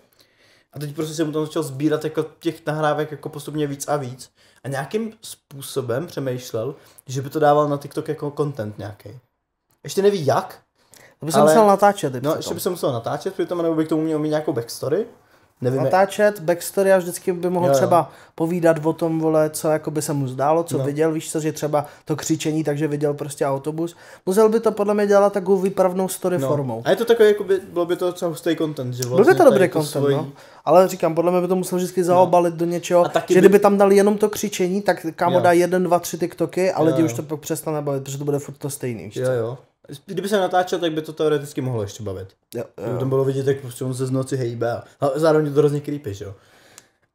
A teď prostě se mu tam začal sbírat jako těch nahrávek jako postupně víc a víc. A nějakým způsobem přemýšlel, že by to dával na TikTok jako content nějaký. Ještě neví jak. To by se musel natáčet. No, ještě by se musel natáčet, protože tam nebo by k tomu měl mít nějakou backstory. Nevím, natáčet, backstory a vždycky by mohl jo, jo. třeba povídat o tom, vole, co jako by se mu zdálo, co no. viděl, víš co, že třeba to křičení, takže viděl prostě autobus. Musel by to podle mě dělat takovou výpravnou story no. formou. A je to takový, jako by, bylo by to docela hustý content, že vlastně. Byl by vlastně to dobrý content, svojí... no. Ale říkám, podle mě by to musel vždycky no. zaobalit no. do něčeho, že by... kdyby tam dali jenom to křičení, tak kámo jo. dá jeden, dva, tři TikToky a jo, lidi jo. už to přestane bavit, protože to bude furt to stejný, víš jo, co? jo. Kdyby se natáčel, tak by to teoreticky mohlo ještě bavit. Jo, jo. To bylo vidět, jak prostě on se z noci hejbe. A zároveň je to hrozně creepy, že jo.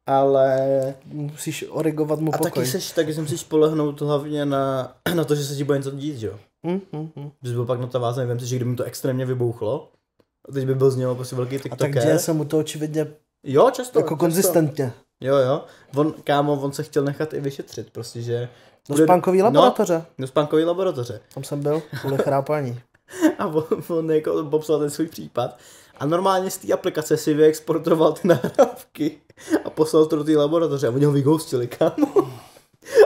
Ale... Musíš origovat mu pokoj. A taky, seš, taky se musíš polehnout hlavně na, na to, že se ti bude něco dít, že jo. Mm, mm, mm. pak na ta váze, vím si, že kdyby mu to extrémně vybouchlo, a teď by byl z něho prostě velký tiktoker. A tak děje se mu to očividně jo, často, jako často. konzistentně. Jo, jo. On, kámo, on se chtěl nechat i vyšetřit, prostě, že do bude... spánkový no, laboratoře. No, do spánkový laboratoře. Tam jsem byl, kvůli chrápání. a on, on jako popsal ten svůj případ. A normálně z té aplikace si vyexportoval ty nahrávky a poslal to do té laboratoře a oni ho vyghostili, kámo.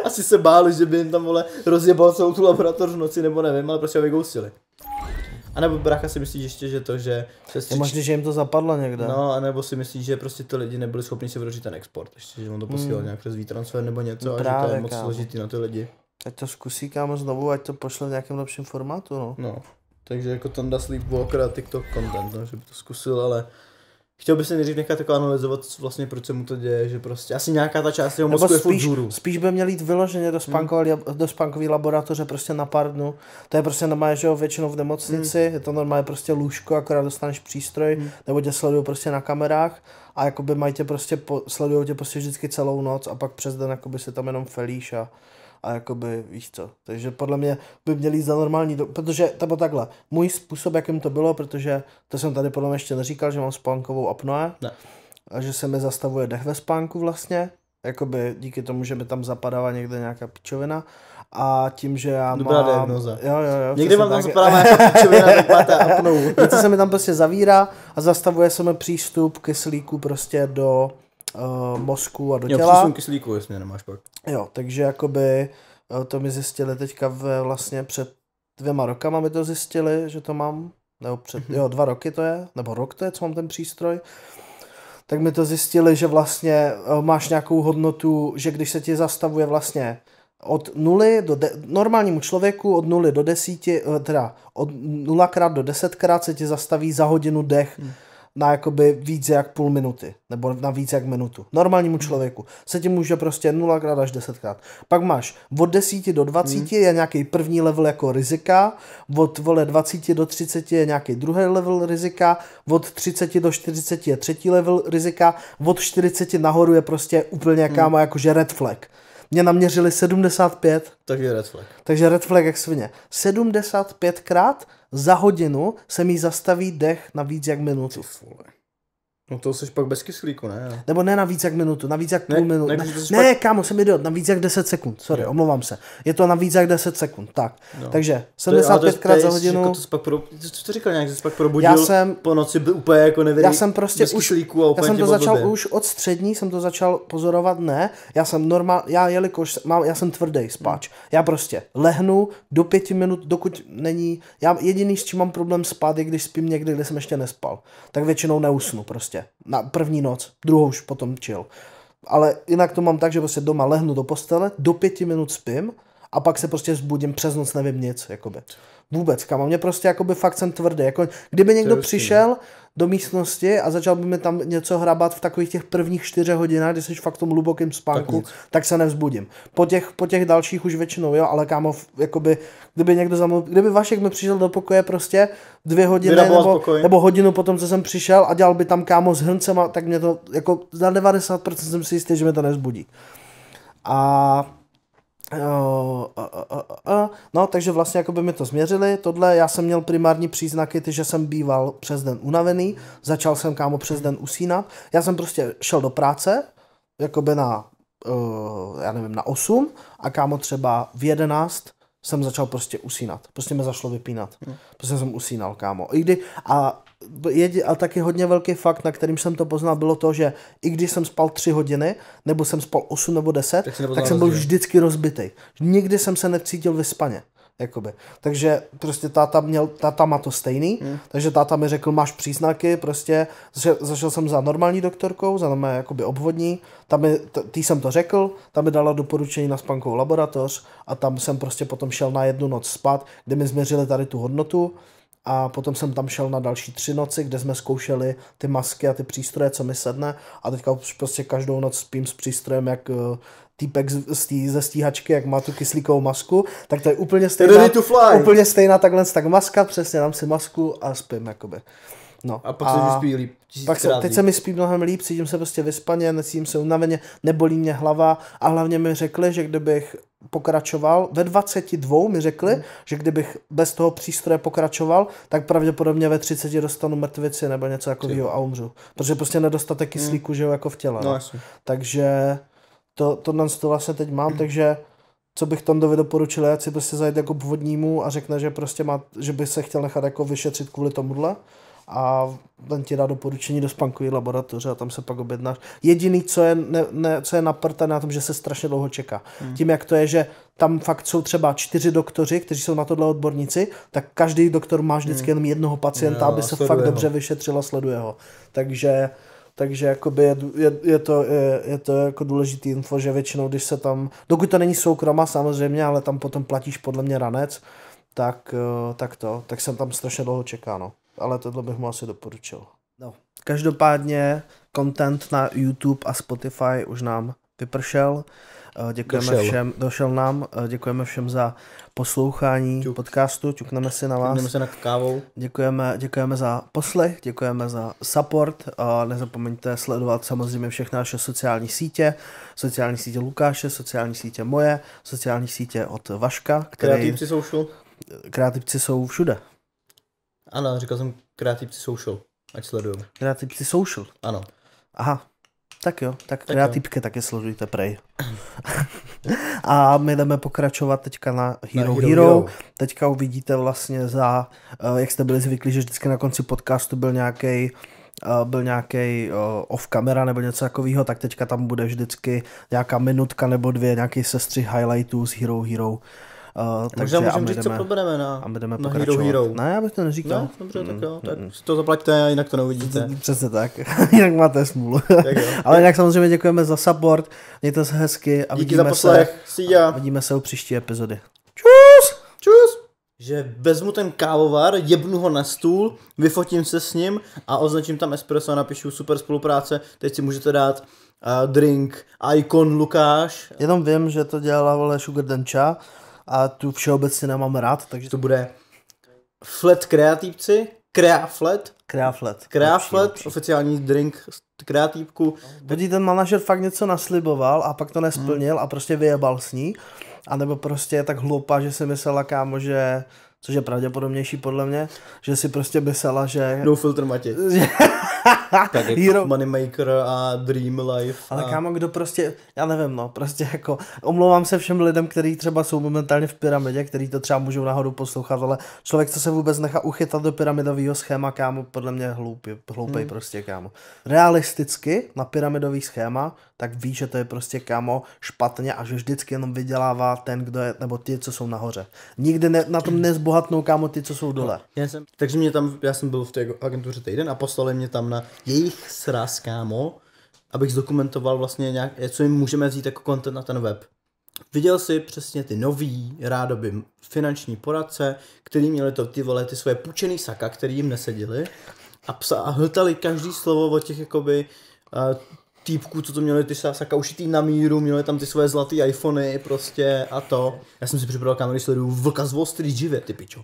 Asi se báli, že by jim tam vole rozjebal celou tu laboratoř v noci, nebo nevím, ale prostě ho vygoustili. A nebo brácha si myslíš ještě, že to, že... Sestřič... Možná, že jim to zapadlo někde. No, anebo si myslíš, že prostě ty lidi nebyli schopni si vyrožit ten export, ještě, že on to hmm. posílal hmm. nějak přes transfer nebo něco no, a právě, že to je moc kámo. složitý na ty lidi. Ať to zkusí kámo znovu, ať to pošle v nějakém lepším formátu, no. No, takže jako Tonda Sleepwalker a TikTok content, no, že by to zkusil, ale Chtěl bych se nejdřív nechat jako analyzovat, vlastně proč se mu to děje, že prostě asi nějaká ta část jeho mozku spíš, je furt Spíš by měl jít vyloženě do spankové hmm. do spankový laboratoře prostě na pár dnů. To je prostě normálně, že jo, většinou v nemocnici, hmm. je to normálně prostě lůžko, akorát dostaneš přístroj, hmm. nebo tě sledují prostě na kamerách a jakoby mají tě prostě, po, sledují tě prostě vždycky celou noc a pak přes den jakoby se tam jenom felíš a a jakoby, víš co, takže podle mě by měli za normální, do... protože, nebo takhle, můj způsob, jakým to bylo, protože to jsem tady podle mě ještě neříkal, že mám spánkovou apnoe, ne. a že se mi zastavuje dech ve spánku vlastně, jakoby díky tomu, že mi tam zapadává někde nějaká pičovina, a tím, že já Dobrá mám... diagnoza. Jo, jo, jo. Někdy mám tam tak... zapadá nějaká pičovina, tak máte apnou. Něco se mi tam prostě zavírá a zastavuje se mi přístup kyslíku prostě do uh, mozku a do těla. Jo, kyslíku, jasně, nemáš pak. Jo, takže jakoby uh, to mi zjistili teďka ve vlastně před dvěma rokama mi to zjistili, že to mám, nebo před, mhm. jo, dva roky to je, nebo rok to je, co mám ten přístroj, tak mi to zjistili, že vlastně uh, máš nějakou hodnotu, že když se ti zastavuje vlastně od nuly do de- normálnímu člověku od nuly do desíti teda od nulakrát krát do desetkrát krát se ti zastaví za hodinu dech. Hmm na jakoby více jak půl minuty, nebo na více jak minutu. Normálnímu člověku se ti může prostě 0 krát až 10 krát. Pak máš od 10 do 20 hmm. je nějaký první level jako rizika, od vole 20 do 30 je nějaký druhý level rizika, od 30 do 40 je třetí level rizika, od 40 nahoru je prostě úplně jaká má hmm. jakože red flag mě naměřili 75. Takže red flag. Takže red flag jak svině. 75krát za hodinu se mi zastaví dech na víc jak minutu. Ty No to jsi pak bez kyslíku, ne? Nebo ne na víc jak minutu, na víc jak půl minutu. Ne, ne, ne pak... kámo, jsem idiot, víc jak 10 sekund, sorry, no. omlouvám se. Je to na víc jak 10 sekund, tak. No. Takže 75 krát za hodinu. Jako to jsi pak pro... Co jsi říkal nějak, jsi pak probudil já jsem, po noci by úplně jako nevěděl. Já jsem prostě bez už, kyslíku a úplně já jsem to začal blbě. už od střední, jsem to začal pozorovat, ne. Já jsem normál, já jelikož mám, já jsem tvrdý spáč. Hmm. Já prostě lehnu do pěti minut, dokud není, já jediný, s čím mám problém spát, je když spím někdy, kde jsem ještě nespal. Tak většinou neusnu prostě prostě. Na první noc, druhou už potom chill. Ale jinak to mám tak, že prostě doma lehnu do postele, do pěti minut spím a pak se prostě zbudím přes noc, nevím nic, jakoby. Vůbec, kam mě prostě jakoby fakt jsem tvrdý. Jako, kdyby někdo přišel, do místnosti a začal by mi tam něco hrabat v takových těch prvních čtyřech hodinách, když jsi fakt v tom hlubokém spánku, tak, tak, se nevzbudím. Po těch, po těch dalších už většinou, jo, ale kámo, jakoby, kdyby někdo mnou, kdyby Vašek mi přišel do pokoje prostě dvě hodiny nebo, nebo, hodinu potom, co jsem přišel a dělal by tam kámo s hrncem, tak mě to jako za 90% jsem si jistý, že mě to nevzbudí. A Eh, eh, eh, no, takže vlastně jako by mi to změřili, tohle, já jsem měl primární příznaky, ty, že jsem býval přes den unavený, začal jsem kámo přes den usínat, já jsem prostě šel do práce, jakoby na, já nevím, na 8 a kámo třeba v 11 jsem začal prostě usínat. Prostě mě zašlo vypínat. Hm. Prostě jsem usínal, kámo. I kdy, a, jedi, a taky hodně velký fakt, na kterým jsem to poznal, bylo to, že i když jsem spal tři hodiny, nebo jsem spal 8 nebo 10, tak, tak jsem byl vždycky rozbitý. Nikdy jsem se necítil vyspaně. Jakoby. Takže prostě táta, měl, táta má to stejný, hmm. takže táta mi řekl, máš příznaky, prostě zašel, zašel jsem za normální doktorkou, za normální jakoby obvodní, tam mi, tý jsem to řekl, tam mi dala doporučení na spankovou laboratoř a tam jsem prostě potom šel na jednu noc spát, kde mi změřili tady tu hodnotu a potom jsem tam šel na další tři noci, kde jsme zkoušeli ty masky a ty přístroje, co mi sedne a teďka prostě každou noc spím s přístrojem, jak eh, týpek z, z tý, ze stíhačky, jak má tu kyslíkovou masku, tak to je úplně stejná, to fly. úplně stejná takhle tak maska, přesně, dám si masku a spím, jakoby. No, a pak a se spí líp. Pak se, teď se mi spí mnohem líp, cítím se prostě vyspaně, necítím se unaveně, nebolí mě hlava a hlavně mi řekli, že kdybych pokračoval, ve 22 mi řekli, hmm. že kdybych bez toho přístroje pokračoval, tak pravděpodobně ve 30 dostanu mrtvici nebo něco takového a umřu. Protože prostě nedostatek kyslíku, hmm. že jo, jako v těle. No, no. Takže to, tohle to vlastně teď mám, takže co bych Tondovi doporučil, ať si prostě zajít jako původnímu a řekne, že prostě má, že by se chtěl nechat jako vyšetřit kvůli tomuhle a ten ti dá doporučení do spankové laboratoře a tam se pak objednáš. Jediný, co je, ne, ne, co je naprté na tom, že se strašně dlouho čeká. Hmm. Tím, jak to je, že tam fakt jsou třeba čtyři doktoři, kteří jsou na tohle odborníci, tak každý doktor má vždycky hmm. jenom jednoho pacienta, jo, aby se fakt dobře ho. vyšetřil a sleduje ho. Takže takže jakoby je, je, je, to, je, je to jako důležitý info, že většinou, když se tam, dokud to není soukroma samozřejmě, ale tam potom platíš podle mě ranec, tak, eh, tak to, tak jsem tam strašně dlouho čeká, no. Ale tohle bych mu asi doporučil. No. Každopádně content na YouTube a Spotify už nám vypršel. Eh, děkujeme došel. všem, došel nám, eh, děkujeme všem za poslouchání Čuk. podcastu. Čukneme si na vás. Čukneme se na kávou. Děkujeme, děkujeme za poslech, děkujeme za support. A nezapomeňte sledovat samozřejmě všechny naše sociální sítě. Sociální sítě Lukáše, sociální sítě moje, sociální sítě od Vaška. Který... Kreativci social. Kreativci jsou všude. Ano, říkal jsem kreativci social. Ať sledujeme Kreativci social. Ano. Aha, tak jo, tak, tak já typky také složujte prej. a my jdeme pokračovat teďka na Hero, na Hero, Hero Hero. Teďka uvidíte vlastně za, eh, jak jste byli zvyklí, že vždycky na konci podcastu byl nějaký eh, byl nějaký eh, off kamera nebo něco takového, tak teďka tam bude vždycky nějaká minutka nebo dvě, nějaký sestřih highlightů z Hero Hero. Uh, takže Možná můžeme říct, co probereme na, a jdeme na Hero Hero. Ne, no, já bych to neříkal. Ne, no, dobře, mm, tak jo, tak mm. to zaplaťte a jinak to neuvidíte. Přesně tak, jinak máte smůlu. Ale jinak samozřejmě děkujeme za support, mějte se hezky a Díky vidíme za poslech. se. A vidíme se u příští epizody. Čus! Čus! že vezmu ten kávovar, jebnu ho na stůl, vyfotím se s ním a označím tam espresso a napíšu super spolupráce, teď si můžete dát uh, drink Icon Lukáš. Jenom vím, že to dělala vole Sugar Dencha a tu všeobecně nemám rád, takže... To bude flat kreatívci, Krea Flat. Krea Flat. Krea Flat, lepší. oficiální drink z kreatívku. Budí no, ten manažer fakt něco nasliboval a pak to nesplnil hmm. a prostě vyjebal s ní. A nebo prostě je tak hloupá, že si myslela kámo, že což je pravděpodobnější podle mě, že si prostě myslela, že... No filtr Matěj. tak jako Hero... Moneymaker a Dream Life. A... Ale kámo, kdo prostě, já nevím, no, prostě jako, omlouvám se všem lidem, kteří třeba jsou momentálně v pyramidě, který to třeba můžou náhodou poslouchat, ale člověk, co se vůbec nechá uchytat do pyramidového schéma, kámo, podle mě hloupý, hloupý hmm. prostě, kámo. Realisticky na pyramidový schéma, tak ví, že to je prostě, kámo, špatně a že vždycky jenom vydělává ten, kdo je, nebo ty, co jsou nahoře. Nikdy ne, na tom nezbohatnou, kámo, ty, co jsou dole. No, já jsem, takže mě tam, já jsem byl v té agentuře týden a poslali mě tam na na jejich sraz, kámo, abych zdokumentoval vlastně nějak, co jim můžeme vzít jako content na ten web. Viděl si přesně ty nový, rádoby finanční poradce, který měli to ty vole, ty svoje půjčený saka, který jim neseděli a, psa, a hltali každý slovo o těch jakoby uh, týpků, co to měli ty saka ušitý na míru, měli tam ty svoje zlatý iPhony prostě a to. Já jsem si připravil kameru, sleduju vlka z Wall Street živě, ty pičo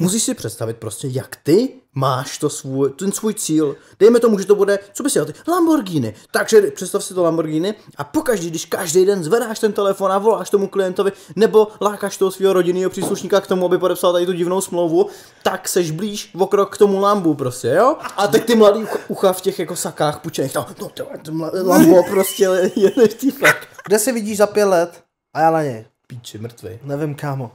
musíš si představit prostě, jak ty máš to svůj, ten svůj cíl. Dejme tomu, že to bude, co by si ty Lamborghini. Takže představ si to Lamborghini a pokaždý, když každý den zvedáš ten telefon a voláš tomu klientovi, nebo lákáš toho svého rodinného příslušníka k tomu, aby podepsal tady tu divnou smlouvu, tak seš blíž o krok k tomu Lambu prostě, jo? A teď ty mladý ucha v těch jako sakách pučených, tam, no to no, Lambo prostě je, je, je Kde se vidíš za pět let? A já na něj píči, mrtvý. Nevím, kámo.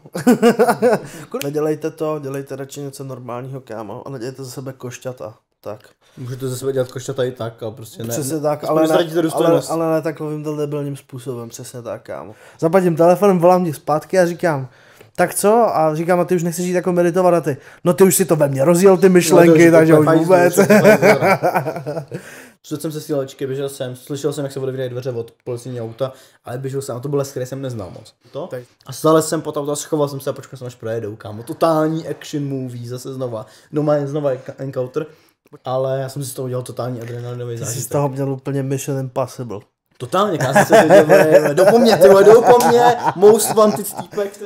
Nedělejte to, dělejte radši něco normálního, kámo, a nedělejte za sebe košťata. Tak. Můžete ze sebe dělat košťata i tak ale prostě ne. Přesně tak, ale ne, ale, ale ne takovým debilním způsobem, přesně tak, kámo. Zapadím telefonem, volám mě zpátky a říkám, tak co? A říkám, a ty už nechceš jít jako meditovat a ty, no ty už si to ve mně rozjel ty no, myšlenky, no, takže už vůbec. Přišel jsem se sílečky, běžel jsem, slyšel jsem, jak se odevírají dveře od policijního auta, ale běžel jsem a to byl les, který jsem neznal moc. To? A stále jsem po auto a schoval jsem se a počkal jsem, až projedou, kámo. Totální action movie, zase znova. No má znova encounter, ale já jsem si z toho udělal totální adrenalinový zážitek. Ty jsi z toho měl úplně Mission Impossible. Totálně, já jsem se do mě, do po dopomně, most wanted týpek.